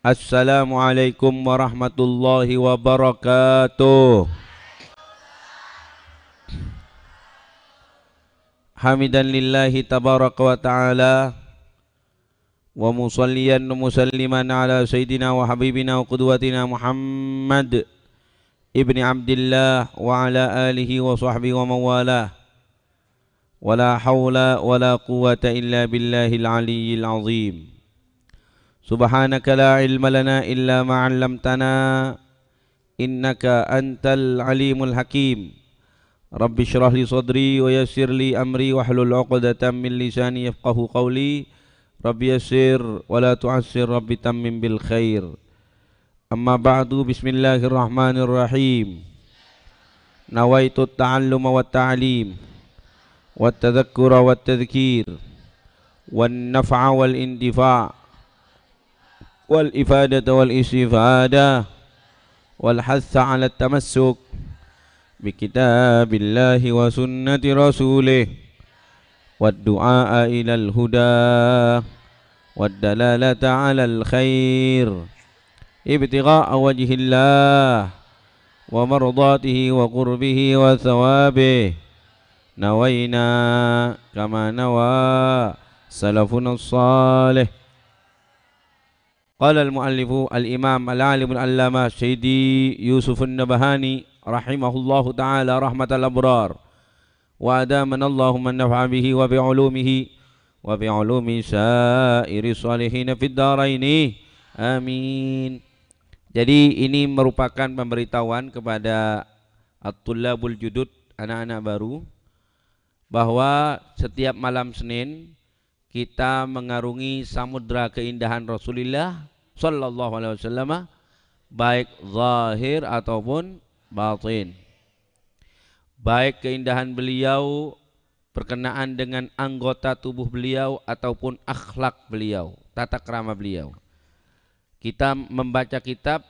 Assalamualaikum warahmatullahi wabarakatuh Hamidan lillahi tabaraka wa ta'ala Wa musalliyan musalliman ala sayyidina wa habibina wa qudwatina Muhammad Ibni Abdillah wa ala alihi wa sahbihi wa mawalah ولا حول ولا قوة إلا billahi العلي العظيم سبحانك لا علم لنا إلا ما علمتنا إنك أنت العليم الحكيم رب اشرح لي صدري ويسر لي أمري واحلل عقدة من لساني يفقه قولي رب يسر ولا تعسر رب تمم بالخير أما بعد بسم الله الرحمن الرحيم نويت التعلم والتعليم والتذكر والتذكير والنفع والاندفاع والإفادة والاستفادة والحث على التمسك بكتاب الله وسنة رسوله والدعاء إلى الهدى والدلالة على الخير ابتغاء وجه الله ومرضاته وقربه وثوابه نوينا كما نوى سلفنا الصالح قال المؤلف الإمام العالم العلامة سيدي يوسف النبهاني رحمه الله تعالى رحمة الأبرار الله من نفع به وبعلومه وبعلوم سائر الصالحين في الدارين آمين" jadi ini merupakan pemberitahuan kepada at-tullabul judud anak-anak baru bahwa setiap malam Senin kita mengarungi samudra keindahan Rasulullah sallallahu alaihi wasallam baik zahir ataupun batin. Baik keindahan beliau berkenaan dengan anggota tubuh beliau ataupun akhlak beliau, tata kerama beliau. Kita membaca kitab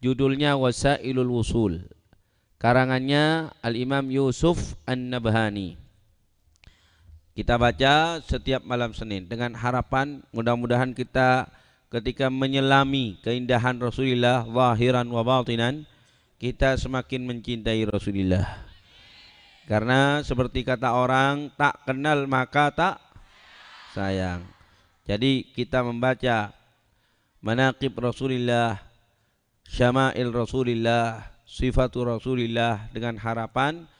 judulnya Wasailul Wusul. Karangannya Al-Imam Yusuf An-Nabhani. Kita baca setiap malam Senin dengan harapan mudah-mudahan kita ketika menyelami keindahan Rasulullah wahiran wa batinan kita semakin mencintai Rasulullah. Karena seperti kata orang tak kenal maka tak sayang. Jadi kita membaca manaqib Rasulullah, syama'il Rasulullah, sifatu Rasulullah dengan harapan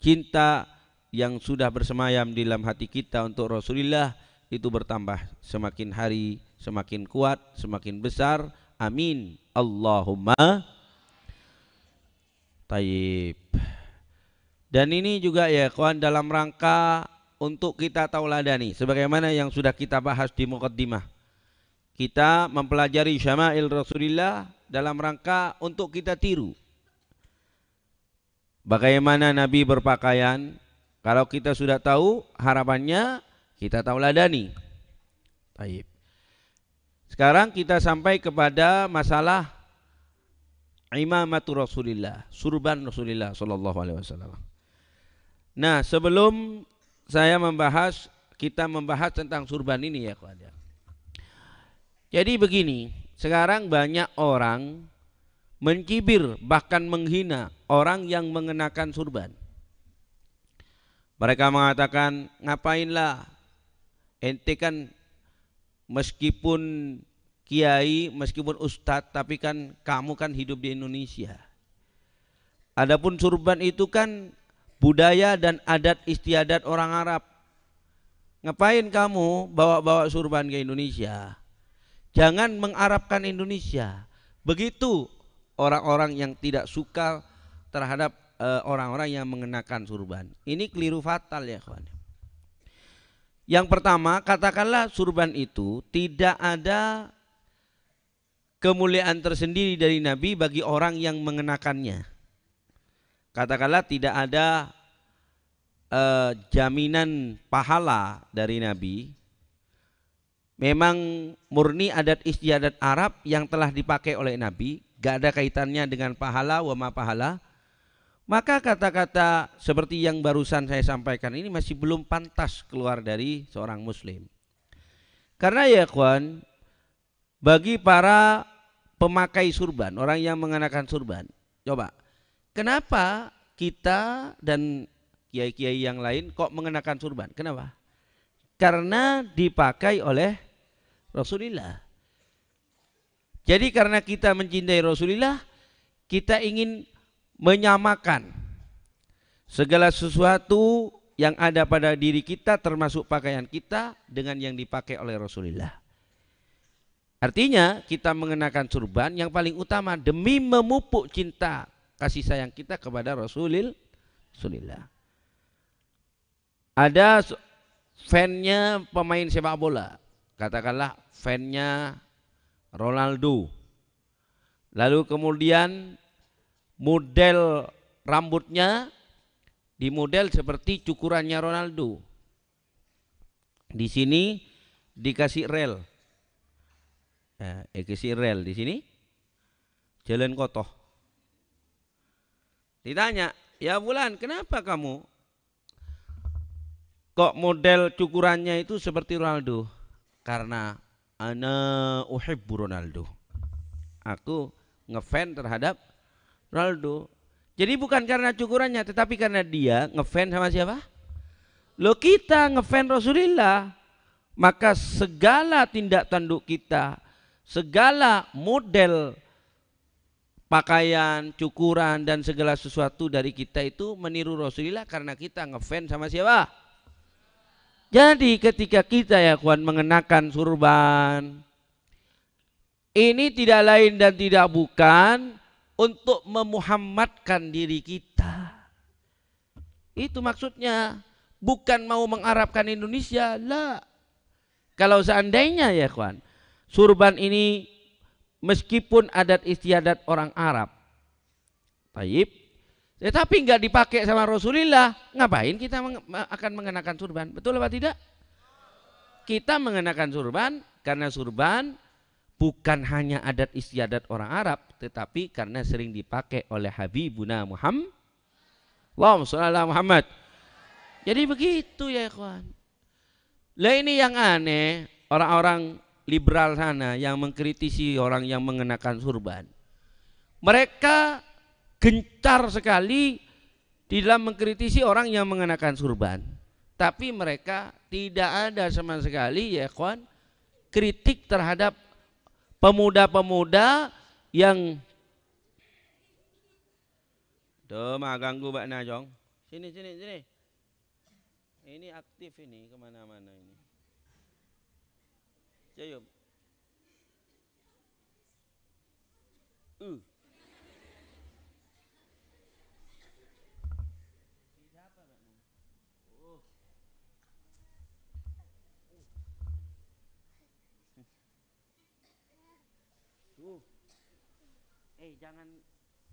cinta yang sudah bersemayam di dalam hati kita untuk Rasulullah itu bertambah semakin hari semakin kuat semakin besar amin Allahumma taib dan ini juga ya kawan dalam rangka untuk kita tauladani sebagaimana yang sudah kita bahas di mukaddimah kita mempelajari syama'il Rasulullah dalam rangka untuk kita tiru bagaimana Nabi berpakaian kalau kita sudah tahu harapannya kita tahu ladani. Taib. Sekarang kita sampai kepada masalah imamatu Rasulillah, surban Rasulillah sallallahu alaihi wasallam. Nah, sebelum saya membahas kita membahas tentang surban ini ya, Pak. Ya. Jadi begini, sekarang banyak orang mencibir bahkan menghina orang yang mengenakan surban. Mereka mengatakan, ngapainlah ente kan meskipun kiai, meskipun ustadz, tapi kan kamu kan hidup di Indonesia. Adapun surban itu kan budaya dan adat istiadat orang Arab. Ngapain kamu bawa-bawa surban ke Indonesia? Jangan mengarabkan Indonesia. Begitu orang-orang yang tidak suka terhadap Eh, orang-orang uh, yang mengenakan surban. Ini keliru fatal ya kawan. Yang pertama katakanlah surban itu tidak ada kemuliaan tersendiri dari Nabi bagi orang yang mengenakannya. Katakanlah tidak ada uh, jaminan pahala dari Nabi. Memang murni adat istiadat Arab yang telah dipakai oleh Nabi, gak ada kaitannya dengan pahala wama pahala maka kata-kata seperti yang barusan saya sampaikan ini masih belum pantas keluar dari seorang muslim. Karena ya kawan, bagi para pemakai surban, orang yang mengenakan surban, coba kenapa kita dan kiai-kiai yang lain kok mengenakan surban? Kenapa? Karena dipakai oleh Rasulullah. Jadi karena kita mencintai Rasulullah, kita ingin menyamakan segala sesuatu yang ada pada diri kita termasuk pakaian kita dengan yang dipakai oleh Rasulullah. Artinya kita mengenakan surban yang paling utama demi memupuk cinta kasih sayang kita kepada Rasulullah. Ada fannya pemain sepak bola, katakanlah fannya Ronaldo. Lalu kemudian model rambutnya di model seperti cukurannya Ronaldo. Di sini dikasih rel. Eh, dikasih rel di sini. Jalan kotoh. Ditanya, "Ya Bulan, kenapa kamu kok model cukurannya itu seperti Ronaldo?" Karena ana uhibbu Ronaldo. Aku ngefan terhadap Ronaldo. Jadi bukan karena cukurannya, tetapi karena dia ngefans sama siapa? Lo kita ngefans Rasulullah, maka segala tindak tanduk kita, segala model pakaian, cukuran dan segala sesuatu dari kita itu meniru Rasulullah karena kita ngefans sama siapa? Jadi ketika kita ya kawan mengenakan surban, ini tidak lain dan tidak bukan untuk memuhammadkan diri kita. Itu maksudnya bukan mau mengarabkan Indonesia lah. Kalau seandainya ya kawan, surban ini meskipun adat istiadat orang Arab, taib, tetapi nggak dipakai sama Rasulullah, ngapain kita akan mengenakan surban? Betul apa tidak? Kita mengenakan surban karena surban bukan hanya adat istiadat orang Arab tetapi karena sering dipakai oleh Habibuna Muhammad Allah Muhammad jadi begitu ya ikhwan lah ini yang aneh orang-orang liberal sana yang mengkritisi orang yang mengenakan surban mereka gencar sekali di dalam mengkritisi orang yang mengenakan surban tapi mereka tidak ada sama sekali ya ikhwan kritik terhadap pemuda-pemuda yang Tuh ganggu Pak Najong. Sini sini sini. Ini aktif ini kemana-mana ini. Jayub. Uh. aduh eh jangan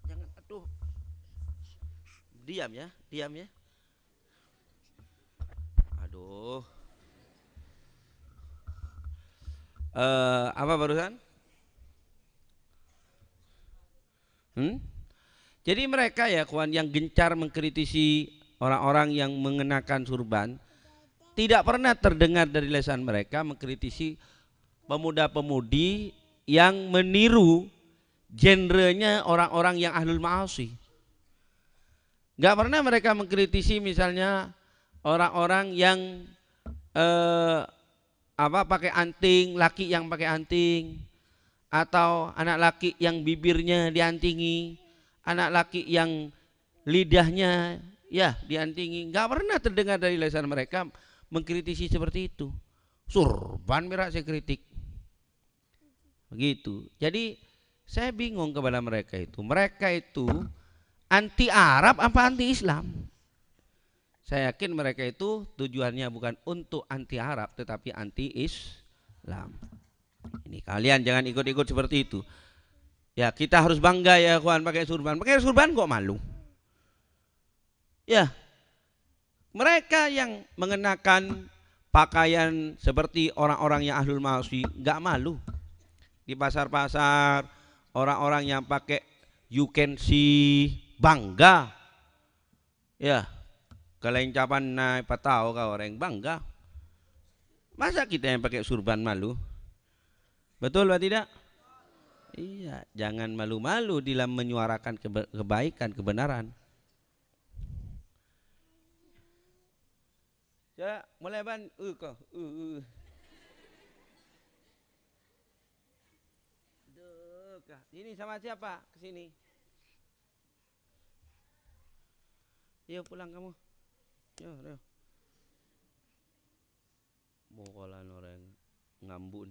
jangan aduh diam ya diam ya aduh uh, apa barusan hmm? jadi mereka ya kawan yang gencar mengkritisi orang-orang yang mengenakan surban tidak pernah terdengar dari lesan mereka mengkritisi pemuda-pemudi yang meniru genrenya orang-orang yang ahlul ma'asi. Gak pernah mereka mengkritisi misalnya orang-orang yang eh, apa pakai anting, laki yang pakai anting atau anak laki yang bibirnya diantingi, anak laki yang lidahnya ya diantingi. Gak pernah terdengar dari lesan mereka mengkritisi seperti itu. Surban merah saya kritik. Begitu. Jadi saya bingung kepada mereka itu. Mereka itu anti Arab apa anti Islam? Saya yakin mereka itu tujuannya bukan untuk anti Arab tetapi anti Islam. Ini kalian jangan ikut-ikut seperti itu. Ya kita harus bangga ya kawan pakai surban. Pakai surban kok malu? Ya mereka yang mengenakan pakaian seperti orang-orang yang ahlul mausi nggak malu di pasar-pasar orang-orang yang pakai you can see bangga ya kelencapan naik patau kau orang bangga masa kita yang pakai surban malu betul atau tidak iya jangan malu-malu dalam menyuarakan kebaikan kebenaran ya mulai ban uh uh, uh. mereka. Ini sama siapa? Ke sini. Yuk pulang kamu. Yuk, yuk. Mukalan orang ngambun.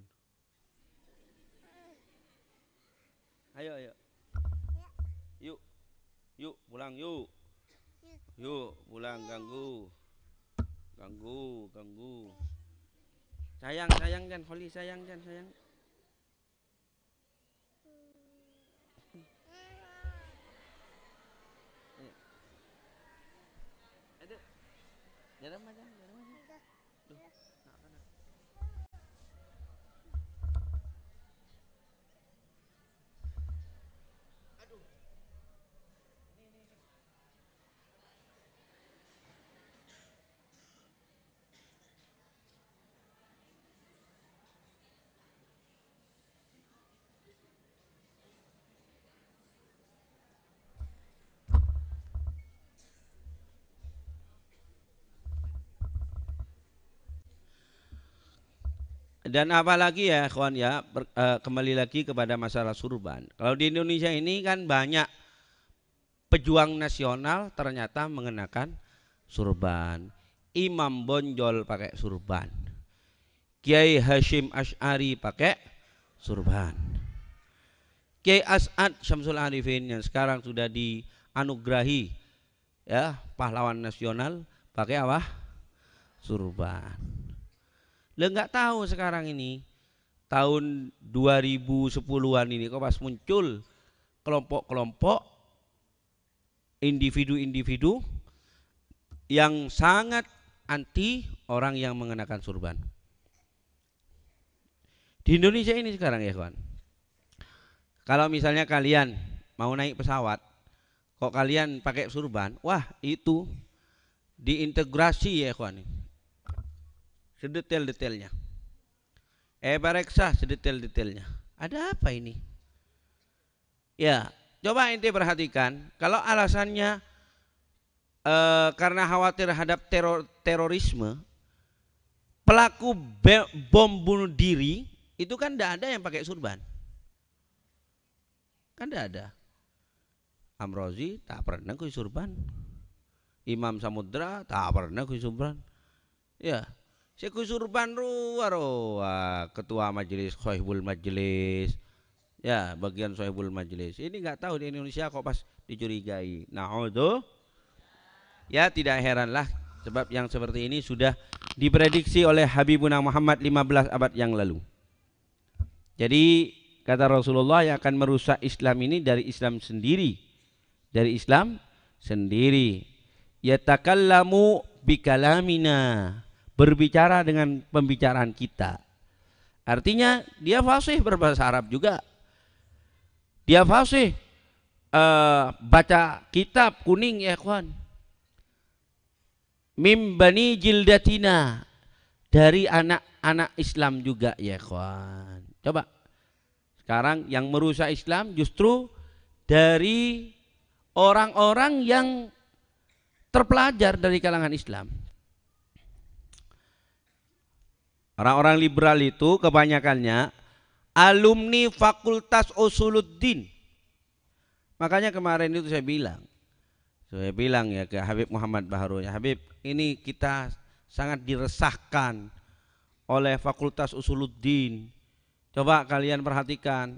Ayo, ayo. Ya. Yuk. Yuk, pulang yuk. Ya. Yuk, pulang ganggu. Ganggu, ganggu. Sayang, sayang Jan, Holly sayang Jan, sayang. Jalan macam dan apalagi ya kawan ya ber, uh, kembali lagi kepada masalah surban. Kalau di Indonesia ini kan banyak pejuang nasional ternyata mengenakan surban. Imam Bonjol pakai surban. Kiai Hashim Ash'ari pakai surban. Kiai As'ad Syamsul Arifin yang sekarang sudah dianugerahi ya pahlawan nasional pakai apa? Surban. Lah nggak tahu sekarang ini tahun 2010-an ini kok pas muncul kelompok-kelompok individu-individu yang sangat anti orang yang mengenakan surban. Di Indonesia ini sekarang ya kawan. Kalau misalnya kalian mau naik pesawat, kok kalian pakai surban? Wah, itu diintegrasi ya kawan sedetail-detailnya. Eh bareksa sedetail-detailnya. Ada apa ini? Ya, coba ente perhatikan. Kalau alasannya e, karena khawatir terhadap teror, terorisme, pelaku bom bunuh diri itu kan tidak ada yang pakai surban. Kan tidak ada. Amrozi tak pernah kui surban. Imam Samudra tak pernah kui surban. Ya, Syekh Surban ruwa ruwa ketua majelis Sohibul Majelis ya bagian Sohibul Majelis ini nggak tahu di Indonesia kok pas dicurigai Nah itu ya tidak heranlah sebab yang seperti ini sudah diprediksi oleh Habibuna Muhammad 15 abad yang lalu jadi kata Rasulullah yang akan merusak Islam ini dari Islam sendiri dari Islam sendiri yatakallamu bikalamina berbicara dengan pembicaraan kita. Artinya dia fasih berbahasa Arab juga. Dia fasih uh, baca kitab kuning ya kawan. Mimbani jildatina dari anak-anak Islam juga ya kawan. Coba sekarang yang merusak Islam justru dari orang-orang yang terpelajar dari kalangan Islam. Orang-orang liberal itu kebanyakannya alumni Fakultas Usuluddin. Makanya kemarin itu saya bilang, saya bilang ya ke Habib Muhammad Baharu, ya Habib ini kita sangat diresahkan oleh Fakultas Usuluddin. Coba kalian perhatikan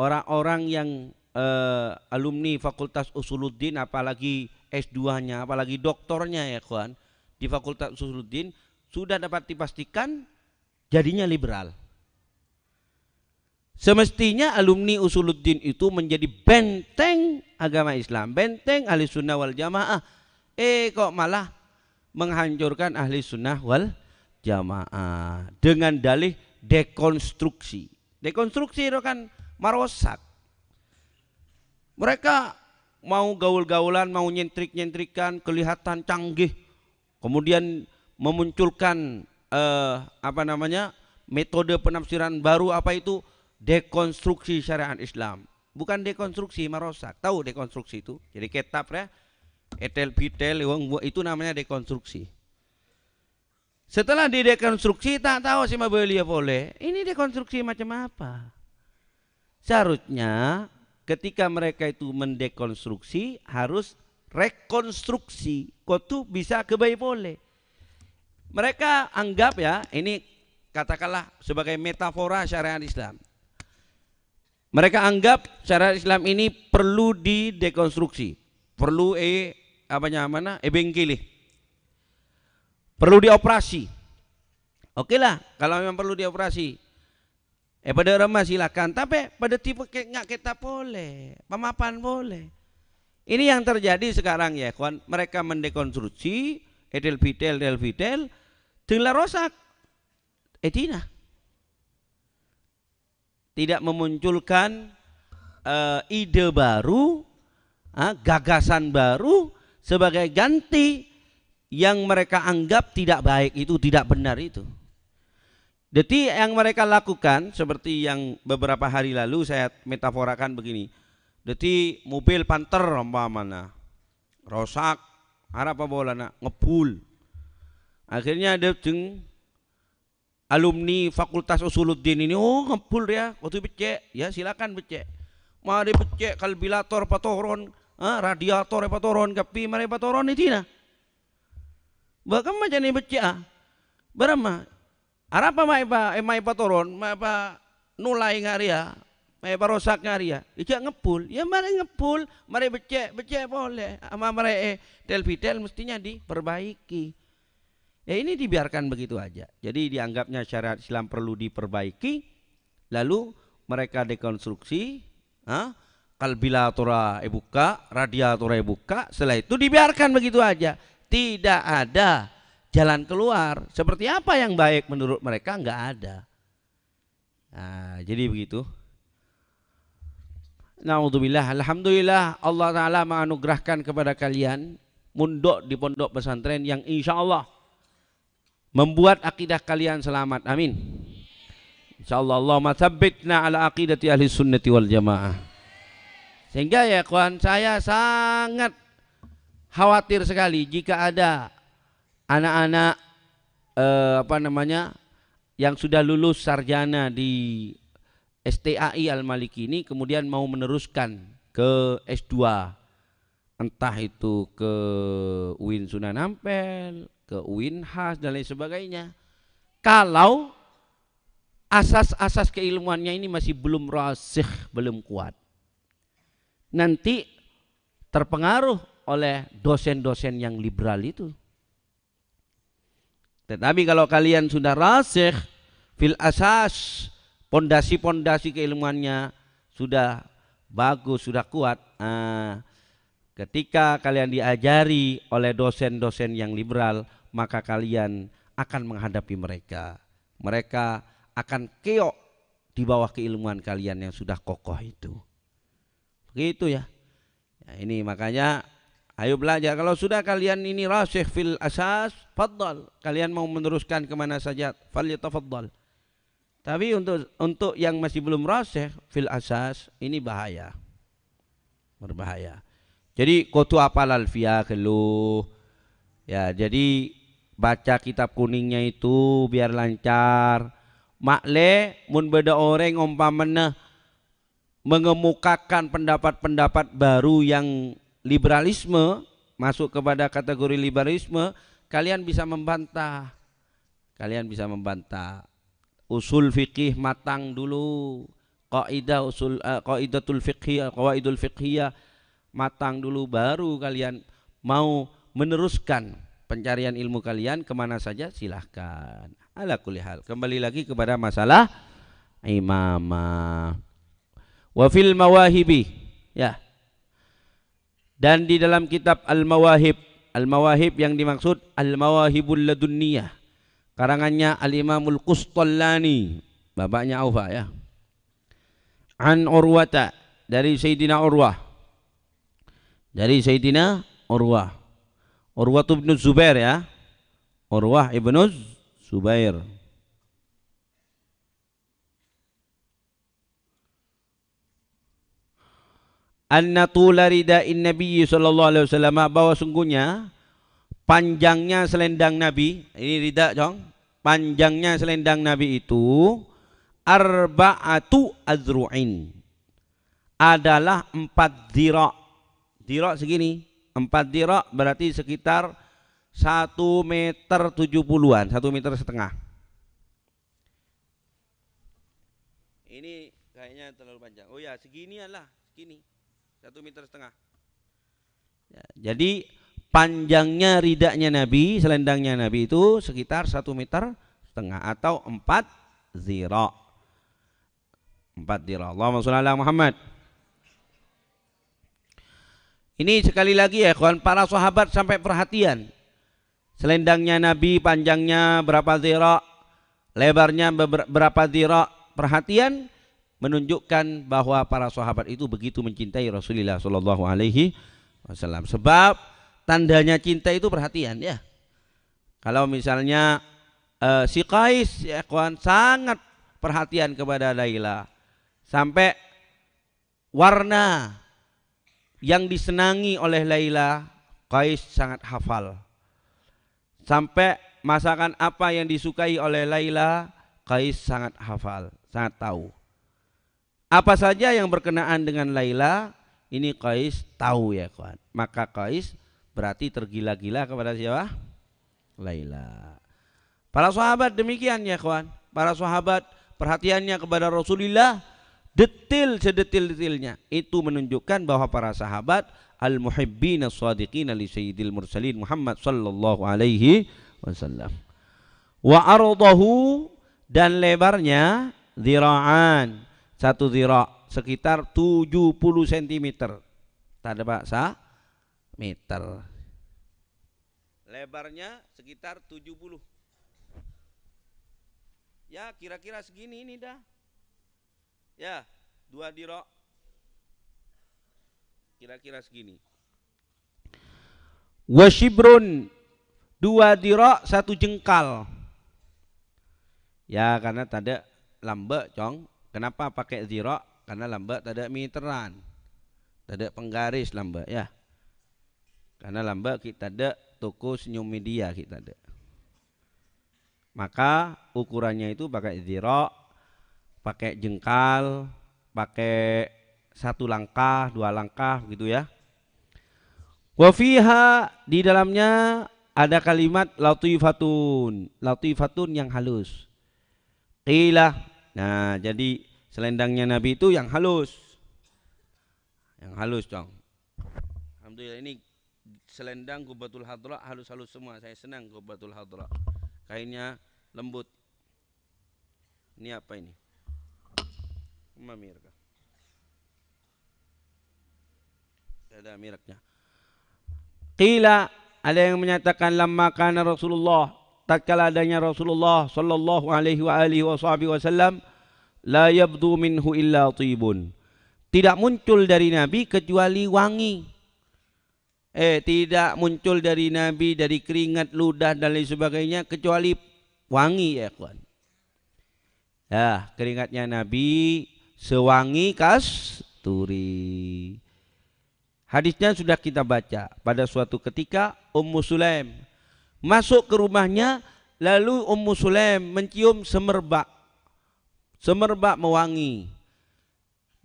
orang-orang yang eh, alumni Fakultas Usuluddin apalagi S2-nya, apalagi doktornya ya kawan di Fakultas Usuluddin sudah dapat dipastikan jadinya liberal. Semestinya alumni Usuluddin itu menjadi benteng agama Islam, benteng ahli sunnah wal jamaah. Eh kok malah menghancurkan ahli sunnah wal jamaah dengan dalih dekonstruksi. Dekonstruksi itu kan merosak Mereka mau gaul-gaulan, mau nyentrik-nyentrikan, kelihatan canggih. Kemudian memunculkan eh, apa namanya metode penafsiran baru apa itu dekonstruksi syariat Islam bukan dekonstruksi merosak tahu dekonstruksi itu jadi kitab ya etel pitel itu namanya dekonstruksi setelah didekonstruksi tak tahu sih mbak beliau boleh ini dekonstruksi macam apa seharusnya ketika mereka itu mendekonstruksi harus rekonstruksi kok tuh bisa kebaik boleh mereka anggap ya, ini katakanlah sebagai metafora syariat Islam. Mereka anggap syariat Islam ini perlu didekonstruksi, perlu e apa namanya e bengkili, perlu dioperasi. Oke lah, kalau memang perlu dioperasi, eh pada remas silakan, tapi pada tipe nggak kita boleh, pemapan boleh. Ini yang terjadi sekarang ya, kawan. Mereka mendekonstruksi, bidel edelvitel, bidel la rosak etina. Tidak memunculkan uh, ide baru, uh, gagasan baru sebagai ganti yang mereka anggap tidak baik itu tidak benar itu. Jadi yang mereka lakukan seperti yang beberapa hari lalu saya metaforakan begini. Jadi mobil panter mana rosak harap apa bola nak ngepul akhirnya ada ceng alumni fakultas usuluddin ini oh ngepul ya waktu becek ya silakan becek mari becek kalbilator patoron ah, radiator patoron kepi mari patoron itu nah bahkan macam ini becek ah berapa harap apa mai ipa eh, mai patoron mai ma nulai ngaria Mai barosak ngaria. Ya? Ija ngepul. Ya mari ngepul. Mari becek. Becek boleh. Ama mari eh, tel mestinya diperbaiki. Ya ini dibiarkan begitu aja. Jadi dianggapnya syariat Islam perlu diperbaiki. Lalu mereka dekonstruksi. ah, Kalbilatura ibuka, radiatura ibuka, Setelah itu dibiarkan begitu aja. Tidak ada jalan keluar. Seperti apa yang baik menurut mereka enggak ada. Nah, jadi begitu. Naudzubillah. Alhamdulillah Allah Ta'ala menganugerahkan kepada kalian mundok di pondok pesantren yang insya Allah membuat akidah kalian selamat. Amin. Insya Allah Allah mathabbitna ala aqidati ahli sunnati wal jamaah. Sehingga ya kawan saya sangat khawatir sekali jika ada anak-anak eh, apa namanya yang sudah lulus sarjana di STAI Al-Maliki ini kemudian mau meneruskan ke S2 entah itu ke UIN Sunan Ampel, ke UIN Has dan lain sebagainya. Kalau asas-asas keilmuannya ini masih belum rasih, belum kuat. Nanti terpengaruh oleh dosen-dosen yang liberal itu. Tetapi kalau kalian sudah rasih, fil asas pondasi-pondasi keilmuannya sudah bagus, sudah kuat. Nah, ketika kalian diajari oleh dosen-dosen yang liberal, maka kalian akan menghadapi mereka. Mereka akan keok di bawah keilmuan kalian yang sudah kokoh itu. Begitu ya. ya ini makanya ayo belajar. Kalau sudah kalian ini rasih fil asas, faddal. Kalian mau meneruskan kemana saja, falyatafaddal. Tapi untuk untuk yang masih belum rasih fil asas ini bahaya. Berbahaya. Jadi kotu apal alfiyah keluh. Ya, jadi baca kitab kuningnya itu biar lancar. Makle mun beda orang umpamana mengemukakan pendapat-pendapat baru yang liberalisme masuk kepada kategori liberalisme, kalian bisa membantah. Kalian bisa membantah usul fikih matang dulu kaidah usul uh, eh, fikih, fiqhiyah qawaidul fiqhiyah matang dulu baru kalian mau meneruskan pencarian ilmu kalian kemana saja silahkan ala kulihal kembali lagi kepada masalah imamah wafil mawahibi ya dan di dalam kitab al mawahib al mawahib yang dimaksud al mawahibul ladunniyah karangannya Al-Imamul Qustallani bapaknya Aufa ya An Urwata dari Sayyidina Urwah dari Sayyidina Urwah Urwah ibn Zubair ya Urwah ibn Zubair Anna tula rida'in Nabi sallallahu alaihi wasallam bahwa sungguhnya panjangnya selendang Nabi ini tidak dong panjangnya selendang Nabi itu arba'atu azru'in adalah empat dirok dirok segini empat dirok berarti sekitar satu meter tujuh puluhan satu meter setengah ini kayaknya terlalu panjang oh ya segini adalah segini satu meter setengah ya, jadi panjangnya ridaknya Nabi, selendangnya Nabi itu sekitar satu meter setengah atau empat zira. Empat zira. Allahumma sholli ala Muhammad. Ini sekali lagi ya kawan para sahabat sampai perhatian. Selendangnya Nabi panjangnya berapa zira, lebarnya berapa zira. Perhatian menunjukkan bahwa para sahabat itu begitu mencintai Rasulullah Shallallahu alaihi wasallam. Sebab tandanya cinta itu perhatian ya kalau misalnya uh, si Kais ya kawan sangat perhatian kepada Laila sampai warna yang disenangi oleh Laila Kais sangat hafal sampai masakan apa yang disukai oleh Laila Kais sangat hafal, sangat tahu. Apa saja yang berkenaan dengan Laila, ini Kais tahu ya kawan. Maka Kais berarti tergila-gila kepada siapa? Laila. Para sahabat demikian ya kawan. Para sahabat perhatiannya kepada Rasulullah detil sedetil-detilnya. Itu menunjukkan bahwa para sahabat al as-sadiqin li sayyidil mursalin Muhammad sallallahu alaihi wasallam. Wa ardahu dan lebarnya zira'an satu zira sekitar 70 cm. Tak ada bahasa meter lebarnya sekitar 70 ya kira-kira segini ini dah ya dua dirok kira-kira segini washibrun dua dirok satu jengkal ya karena tanda lambek cong kenapa pakai dirok karena lambek tanda meteran tanda penggaris lambek ya karena lambat kita ada toko senyum media kita ada maka ukurannya itu pakai zero pakai jengkal pakai satu langkah dua langkah gitu ya wafiha di dalamnya ada kalimat latifatun latifatun yang halus qila nah jadi selendangnya nabi itu yang halus yang halus dong alhamdulillah ini selendang kubatul hadra halus-halus semua saya senang kubatul hadra kainnya lembut ini apa ini Umma mirka ada miraknya qila ada yang menyatakan lama kana Rasulullah tatkala adanya Rasulullah sallallahu alaihi wa alihi wasallam la yabdu minhu illa tibun tidak muncul dari nabi kecuali wangi eh tidak muncul dari nabi dari keringat ludah dan lain sebagainya kecuali wangi ya kawan ya keringatnya nabi sewangi kasturi hadisnya sudah kita baca pada suatu ketika Ummu Sulaim masuk ke rumahnya lalu Ummu Sulaim mencium semerbak semerbak mewangi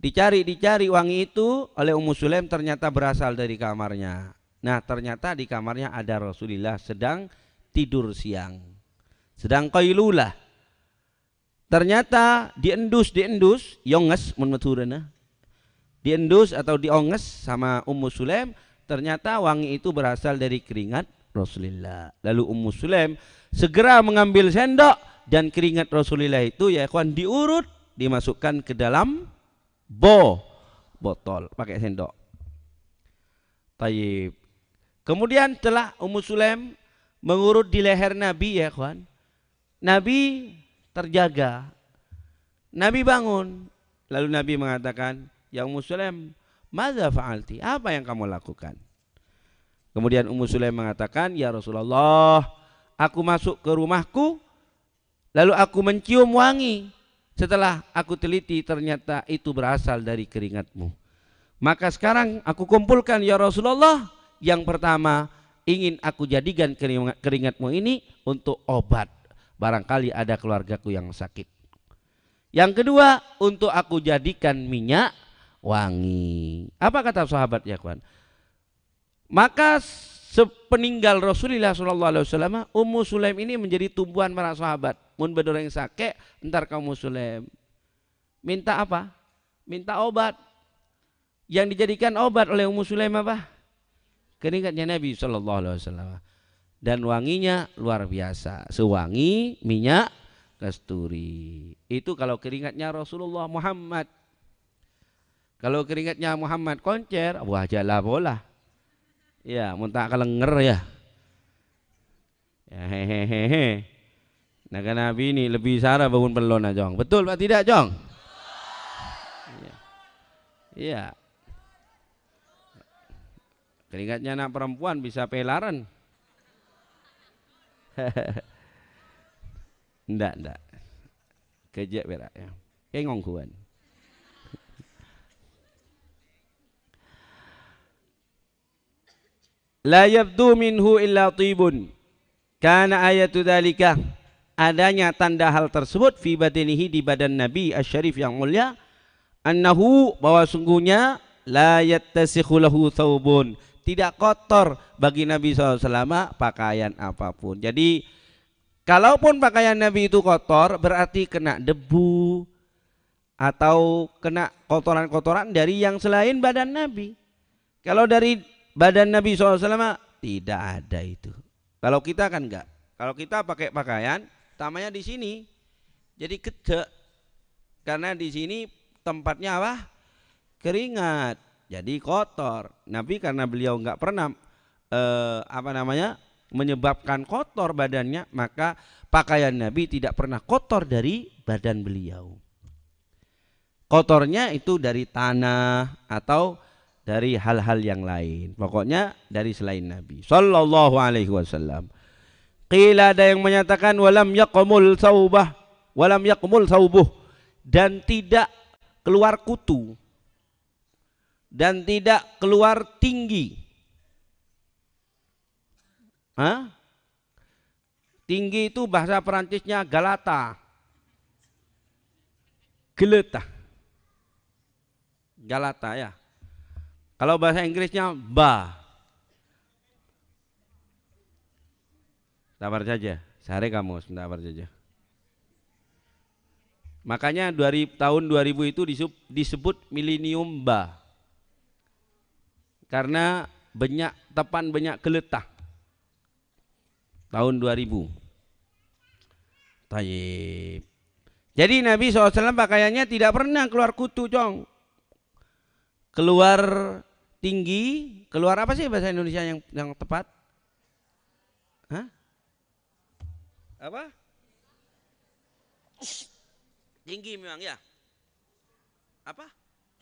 Dicari dicari wangi itu oleh Ummu Sulaim ternyata berasal dari kamarnya. Nah, ternyata di kamarnya ada Rasulullah sedang tidur siang. Sedang qailulah. Ternyata diendus diendus yonges mun Diendus atau dionges sama Ummu Sulaim, ternyata wangi itu berasal dari keringat Rasulullah. Lalu Ummu Sulaim segera mengambil sendok dan keringat Rasulullah itu ya ikhwan diurut dimasukkan ke dalam bo botol pakai sendok. Tayyib. Kemudian telah Ummu Sulaim mengurut di leher Nabi ya kawan. Nabi terjaga. Nabi bangun. Lalu Nabi mengatakan, "Ya Ummu Sulaim, madza fa'alti? Apa yang kamu lakukan?" Kemudian Ummu Sulaim mengatakan, "Ya Rasulullah, aku masuk ke rumahku lalu aku mencium wangi setelah aku teliti ternyata itu berasal dari keringatmu. Maka sekarang aku kumpulkan ya Rasulullah. Yang pertama ingin aku jadikan keringatmu ini untuk obat. Barangkali ada keluargaku yang sakit. Yang kedua untuk aku jadikan minyak wangi. Apa kata sahabat ya kawan? Maka sepeninggal Rasulullah Shallallahu Alaihi Wasallam Ummu Sulaim ini menjadi tumbuhan para sahabat mun yang sake entar kamu Sulaim minta apa minta obat yang dijadikan obat oleh Ummu Sulaim apa keringatnya Nabi Shallallahu Alaihi Wasallam dan wanginya luar biasa sewangi minyak kasturi itu kalau keringatnya Rasulullah Muhammad kalau keringatnya Muhammad koncer wah jala bola Ya, muntah kelenger ya. Ya hehehe. Naga Nabi ini lebih sara bangun pelona jong. Betul pak tidak jong? Iya. iya. Keringatnya anak perempuan bisa pelaran. ndak ndak. Kejek berak ya. Kengong kuan. la yabdu minhu illa tibun karena ayatu dalika adanya tanda hal tersebut fi badanihi di badan Nabi Asyarif yang mulia annahu bahwa sungguhnya la yattasikhu lahu thawbun tidak kotor bagi Nabi SAW pakaian apapun jadi kalaupun pakaian Nabi itu kotor berarti kena debu atau kena kotoran-kotoran dari yang selain badan Nabi kalau dari badan Nabi SAW tidak ada itu. Kalau kita kan enggak. Kalau kita pakai pakaian, tamanya di sini. Jadi gede. Karena di sini tempatnya apa? Keringat. Jadi kotor. Nabi karena beliau enggak pernah eh, apa namanya? menyebabkan kotor badannya, maka pakaian Nabi tidak pernah kotor dari badan beliau. Kotornya itu dari tanah atau dari hal-hal yang lain. Pokoknya dari selain Nabi sallallahu alaihi wasallam. Qila ada yang menyatakan walam yaqmul saubah, walam yaqmul saubuh dan tidak keluar kutu dan tidak keluar tinggi. Hah? Tinggi itu bahasa Perancisnya galata. Geleta. Galata ya. Kalau bahasa Inggrisnya ba. Sabar saja, sehari kamu sabar saja. Makanya dari tahun 2000 itu disebut milenium ba. Karena banyak tepan banyak keletah. Tahun 2000. Taib. Jadi Nabi SAW pakaiannya tidak pernah keluar kutu, Cong keluar tinggi, keluar apa sih bahasa Indonesia yang yang tepat? Hah? Apa? Tinggi memang ya. Apa?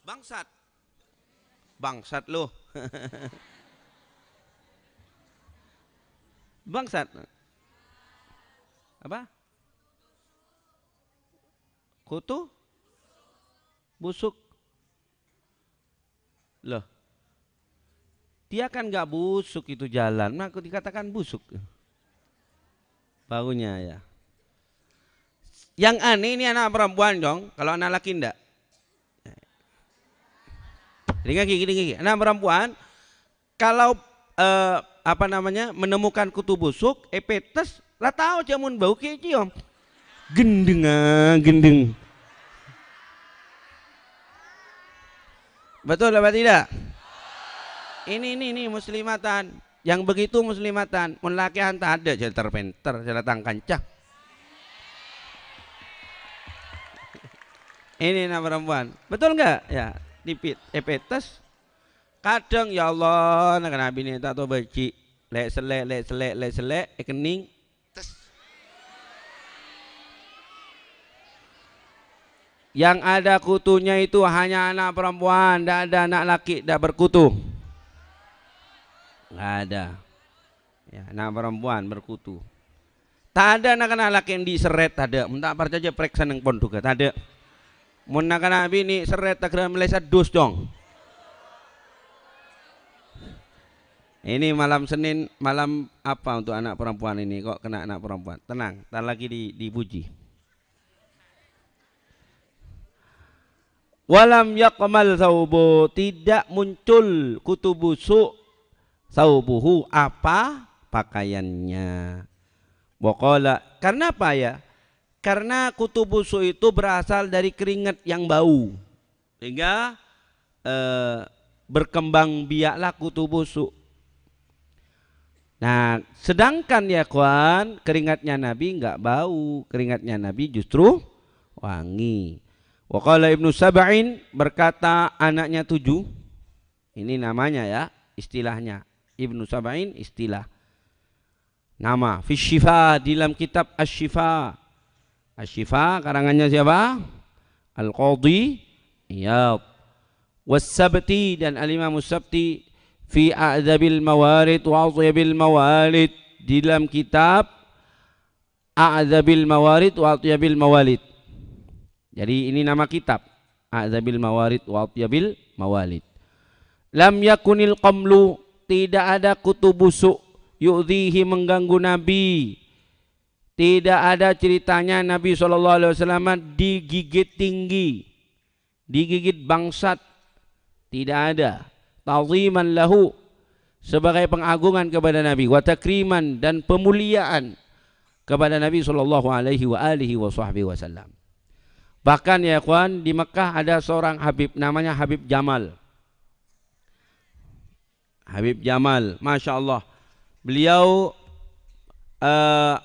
Bangsat. Bangsat loh. Bangsat. Apa? Kutu? Busuk. Loh, dia kan nggak busuk itu jalan, maka nah, dikatakan busuk. Baunya ya. Yang aneh ini anak perempuan dong, kalau anak laki enggak. Dengan gigi, gigi. Anak perempuan kalau eh, apa namanya menemukan kutu busuk, epetes, lah tahu jamun bau kecium gendeng ah, gendeng. Betul apa tidak? Ini ini ini muslimatan. Yang begitu muslimatan, mun laki hanta ada jadi terpenter, jadi kancah. Ini nama perempuan. Betul enggak? Ya, tipit epetes. Kadang ya Allah, nak nabi ni tak tahu becik. Lek selek, lek selek, lek selek, ekening. Eh, Yang ada kutunya itu hanya anak perempuan, tidak ada anak laki, tidak berkutu. Tidak ada. Ya, anak perempuan berkutu. Tak ada anak-anak laki yang diseret, tak ada. Minta percaya periksa yang pon juga, tak ada. Mun anak-anak bini seret tak kira meleset dus dong. Ini malam Senin, malam apa untuk anak perempuan ini kok kena anak perempuan? Tenang, tak lagi di, dipuji. walam yakmal saubu tidak muncul busuk saubuhu apa pakaiannya Bokola. karena apa ya karena kutubusu itu berasal dari keringat yang bau sehingga eh, berkembang biaklah kutubusu Nah, sedangkan ya kawan, keringatnya Nabi enggak bau, keringatnya Nabi justru wangi. Waqala Ibnu Sab'in berkata anaknya tujuh. Ini namanya ya, istilahnya. Ibnu Sab'in istilah. Nama di dalam kitab as shifa karangannya siapa? Al-Qadhi Iyad. Sabti dan Al-Imam Sabti fi a'dzabil mawarid wa atyabil di dalam kitab a'dzabil mawarid wa atyabil mawalid jadi ini nama kitab. Azabil mawarid wa atyabil mawalid. Lam yakunil qamlu tidak ada kutu busuk yu'dhihi mengganggu Nabi. Tidak ada ceritanya Nabi saw digigit tinggi, digigit bangsat. Tidak ada. Taziman lahu sebagai pengagungan kepada Nabi wa takriman dan pemuliaan kepada Nabi sallallahu alaihi wa alihi wa sahbihi wasallam. Bahkan ya kawan di Mekah ada seorang Habib namanya Habib Jamal. Habib Jamal, Masya Allah. Beliau uh,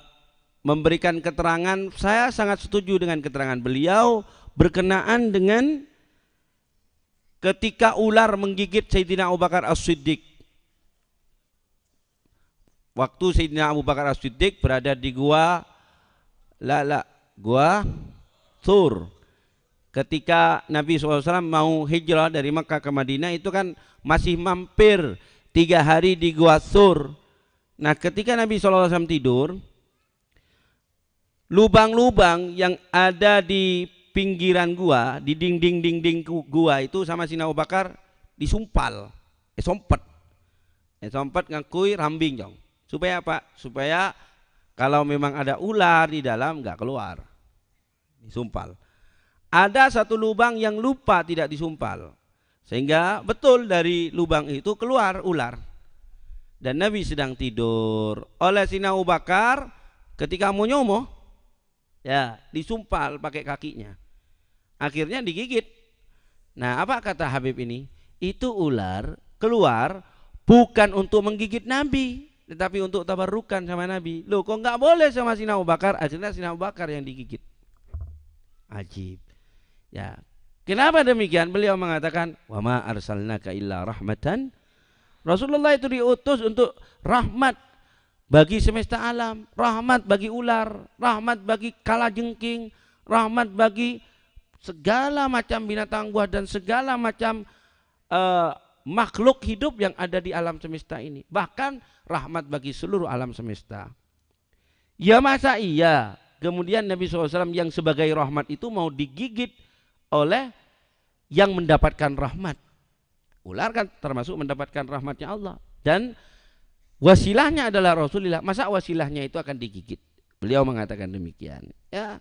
memberikan keterangan, saya sangat setuju dengan keterangan beliau berkenaan dengan ketika ular menggigit Sayyidina Abu Bakar As-Siddiq. Waktu Sayyidina Abu Bakar As-Siddiq berada di gua Lala, gua Thur ketika Nabi SAW mau hijrah dari Mekah ke Madinah itu kan masih mampir tiga hari di Gua Sur nah ketika Nabi SAW tidur lubang-lubang yang ada di pinggiran gua di dinding-dinding gua itu sama Sina Bakar disumpal eh sompet eh sompet ngakui rambing jong supaya apa supaya kalau memang ada ular di dalam nggak keluar Sumpal. Ada satu lubang yang lupa tidak disumpal. Sehingga betul dari lubang itu keluar ular. Dan Nabi sedang tidur. Oleh Sina Ubakar, Bakar ketika mau nyomo ya disumpal pakai kakinya. Akhirnya digigit. Nah, apa kata Habib ini? Itu ular keluar bukan untuk menggigit Nabi, tetapi untuk tabarukan sama Nabi. Loh, kok nggak boleh sama Sina Ubakar? Bakar? Akhirnya Sina Ubakar Bakar yang digigit ajib. Ya. Kenapa demikian? Beliau mengatakan, "Wa ma arsalnaka illa rahmatan." Rasulullah itu diutus untuk rahmat bagi semesta alam, rahmat bagi ular, rahmat bagi kalajengking, rahmat bagi segala macam binatang buah dan segala macam uh, makhluk hidup yang ada di alam semesta ini. Bahkan rahmat bagi seluruh alam semesta. Ya masa iya kemudian Nabi SAW yang sebagai rahmat itu mau digigit oleh yang mendapatkan rahmat ular kan termasuk mendapatkan rahmatnya Allah dan wasilahnya adalah Rasulullah masa wasilahnya itu akan digigit beliau mengatakan demikian ya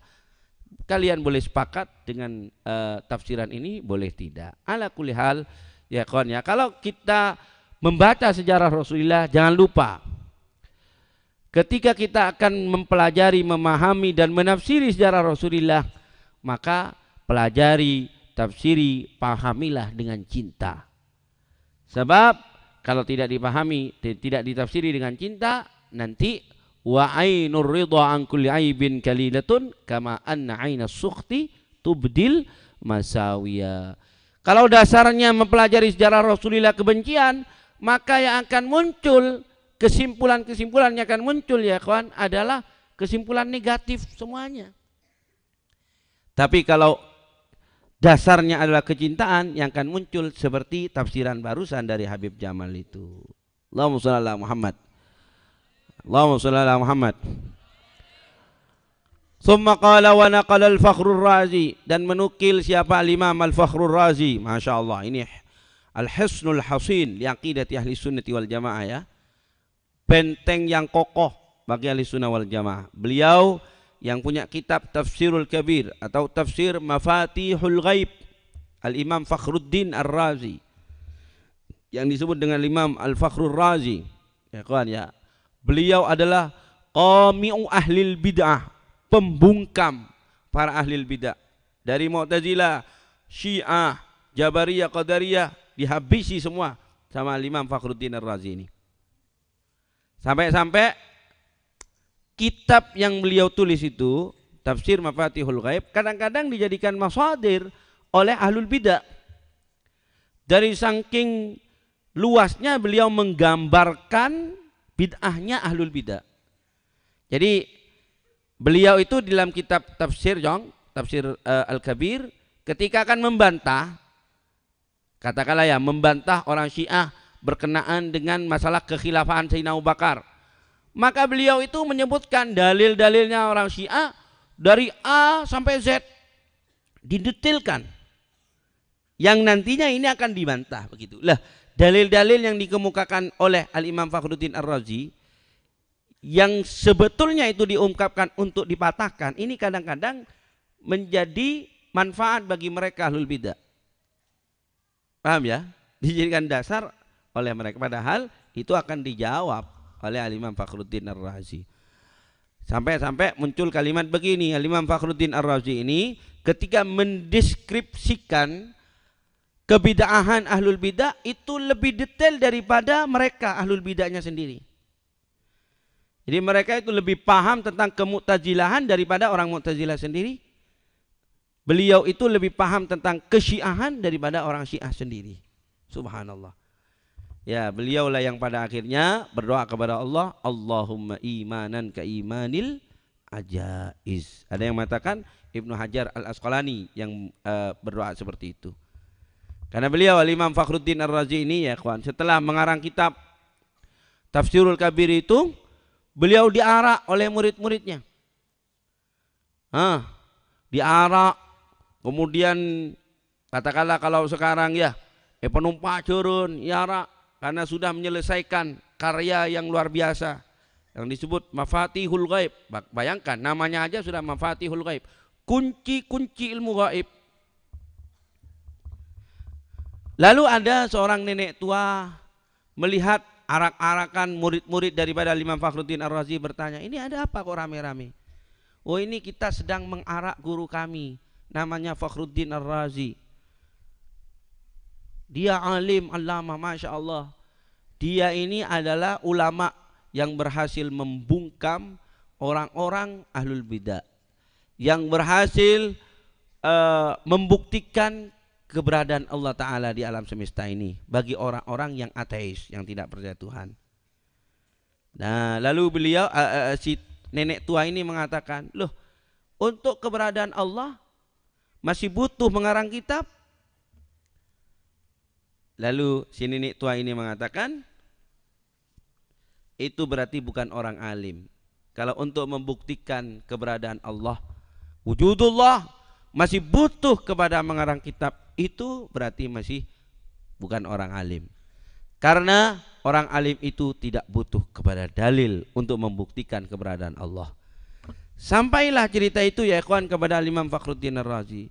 kalian boleh sepakat dengan uh, tafsiran ini boleh tidak ala kulihal ya kon ya kalau kita membaca sejarah Rasulullah jangan lupa Ketika kita akan mempelajari, memahami dan menafsiri sejarah Rasulullah, maka pelajari, tafsiri, pahamilah dengan cinta. Sebab kalau tidak dipahami, tidak ditafsiri dengan cinta, nanti wa ainur ridha an kulli aibin kalilatun kama anna aina sukhti tubdil masawiya. Kalau dasarnya mempelajari sejarah Rasulullah kebencian, maka yang akan muncul kesimpulan-kesimpulan yang akan muncul ya kawan adalah kesimpulan negatif semuanya. Tapi kalau dasarnya adalah kecintaan yang akan muncul seperti tafsiran barusan dari Habib Jamal itu. Allahumma sholli ala Muhammad. Allahumma sholli ala Muhammad. Summa qala wa naqala al-Fakhrur Razi dan menukil siapa Imam Al-Fakhrur Razi. Masya Allah ini Al-Hisnul Hasin li aqidati ahli sunnati wal jamaah ya benteng yang kokoh bagi ahli sunnah wal jamaah beliau yang punya kitab Tafsirul Kabir atau Tafsir Mafatihul Ghaib Al-Imam Fakhruddin Ar-Razi yang disebut dengan Imam Al-Fakhrur Razi ya kawan ya beliau adalah qami'u ahlil bid'ah pembungkam para ahlil bid'ah dari Mu'tazilah Syiah Jabariyah Qadariyah dihabisi semua sama Imam Fakhruddin Ar-Razi ini Sampai-sampai kitab yang beliau tulis itu, tafsir Mafatihul Ghaib, kadang-kadang dijadikan masadir oleh ahlul bidah. Dari saking luasnya beliau menggambarkan bid'ahnya ahlul bidah. Jadi beliau itu dalam kitab tafsir Yong, tafsir uh, Al-Kabir ketika akan membantah katakanlah ya membantah orang Syiah berkenaan dengan masalah kekhilafahan Sayyidina Abu Bakar. Maka beliau itu menyebutkan dalil-dalilnya orang Syiah dari A sampai Z didetilkan yang nantinya ini akan dibantah begitu. Lah, dalil-dalil yang dikemukakan oleh Al-Imam Fakhruddin Ar-Razi yang sebetulnya itu diungkapkan untuk dipatahkan, ini kadang-kadang menjadi manfaat bagi mereka ahlul bidah. Paham ya? Dijadikan dasar oleh mereka padahal itu akan dijawab oleh Al-Imam Fakhruddin Ar-Razi sampai-sampai muncul kalimat begini Al-Imam Fakhruddin Ar-Razi ini ketika mendeskripsikan kebidaahan ahlul bidah itu lebih detail daripada mereka ahlul bidahnya sendiri jadi mereka itu lebih paham tentang kemutazilahan daripada orang mutazilah sendiri beliau itu lebih paham tentang kesyiahan daripada orang syiah sendiri subhanallah Ya, beliaulah yang pada akhirnya berdoa kepada Allah, Allahumma imanan keimanil imanil ajaiz. Ada yang mengatakan Ibnu Hajar Al Asqalani yang uh, berdoa seperti itu. Karena beliau Al Imam Fakhruddin Ar-Razi ini ya, kawan, setelah mengarang kitab Tafsirul Kabir itu, beliau diarak oleh murid-muridnya. Ah, diarak kemudian katakanlah kalau sekarang ya, eh penumpang ya iarak karena sudah menyelesaikan karya yang luar biasa yang disebut mafatihul gaib bayangkan namanya aja sudah mafatihul gaib kunci-kunci ilmu gaib lalu ada seorang nenek tua melihat arak-arakan murid-murid daripada Imam Fakhruddin Ar-Razi bertanya ini ada apa kok rame-rame oh ini kita sedang mengarak guru kami namanya Fakhruddin Ar-Razi dia alim alama Masya Allah dia ini adalah ulama yang berhasil membungkam orang-orang ahlul bidah yang berhasil uh, membuktikan keberadaan Allah Ta'ala di alam semesta ini bagi orang-orang yang ateis, yang tidak percaya Tuhan. Nah, lalu beliau, uh, uh, si nenek tua ini mengatakan, loh, untuk keberadaan Allah masih butuh mengarang kitab, Lalu si nenek tua ini mengatakan itu berarti bukan orang alim. Kalau untuk membuktikan keberadaan Allah, wujudullah masih butuh kepada mengarang kitab itu berarti masih bukan orang alim. Karena orang alim itu tidak butuh kepada dalil untuk membuktikan keberadaan Allah. Sampailah cerita itu ya ikhwan kepada Imam Fakhruddin Ar-Razi.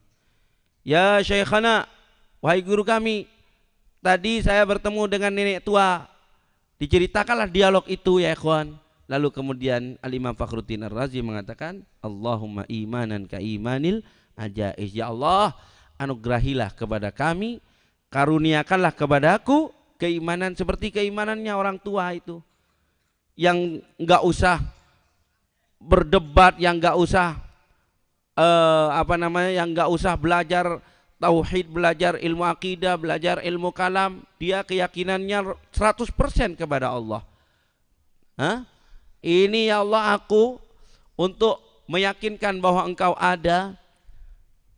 Ya Syekhana, wahai guru kami, Tadi saya bertemu dengan nenek tua. Diceritakanlah dialog itu ya ikhwan. Lalu kemudian Al-Imam Fakhruddin Ar-Razi mengatakan, Allahumma imanan ka imanil ajaiz Ya Allah, anugerahilah kepada kami, karuniakanlah kepadaku keimanan seperti keimanannya orang tua itu. Yang enggak usah berdebat, yang enggak usah eh, apa namanya, yang enggak usah belajar tauhid, belajar ilmu akidah, belajar ilmu kalam, dia keyakinannya 100% kepada Allah. Hah? Ini ya Allah aku untuk meyakinkan bahwa engkau ada,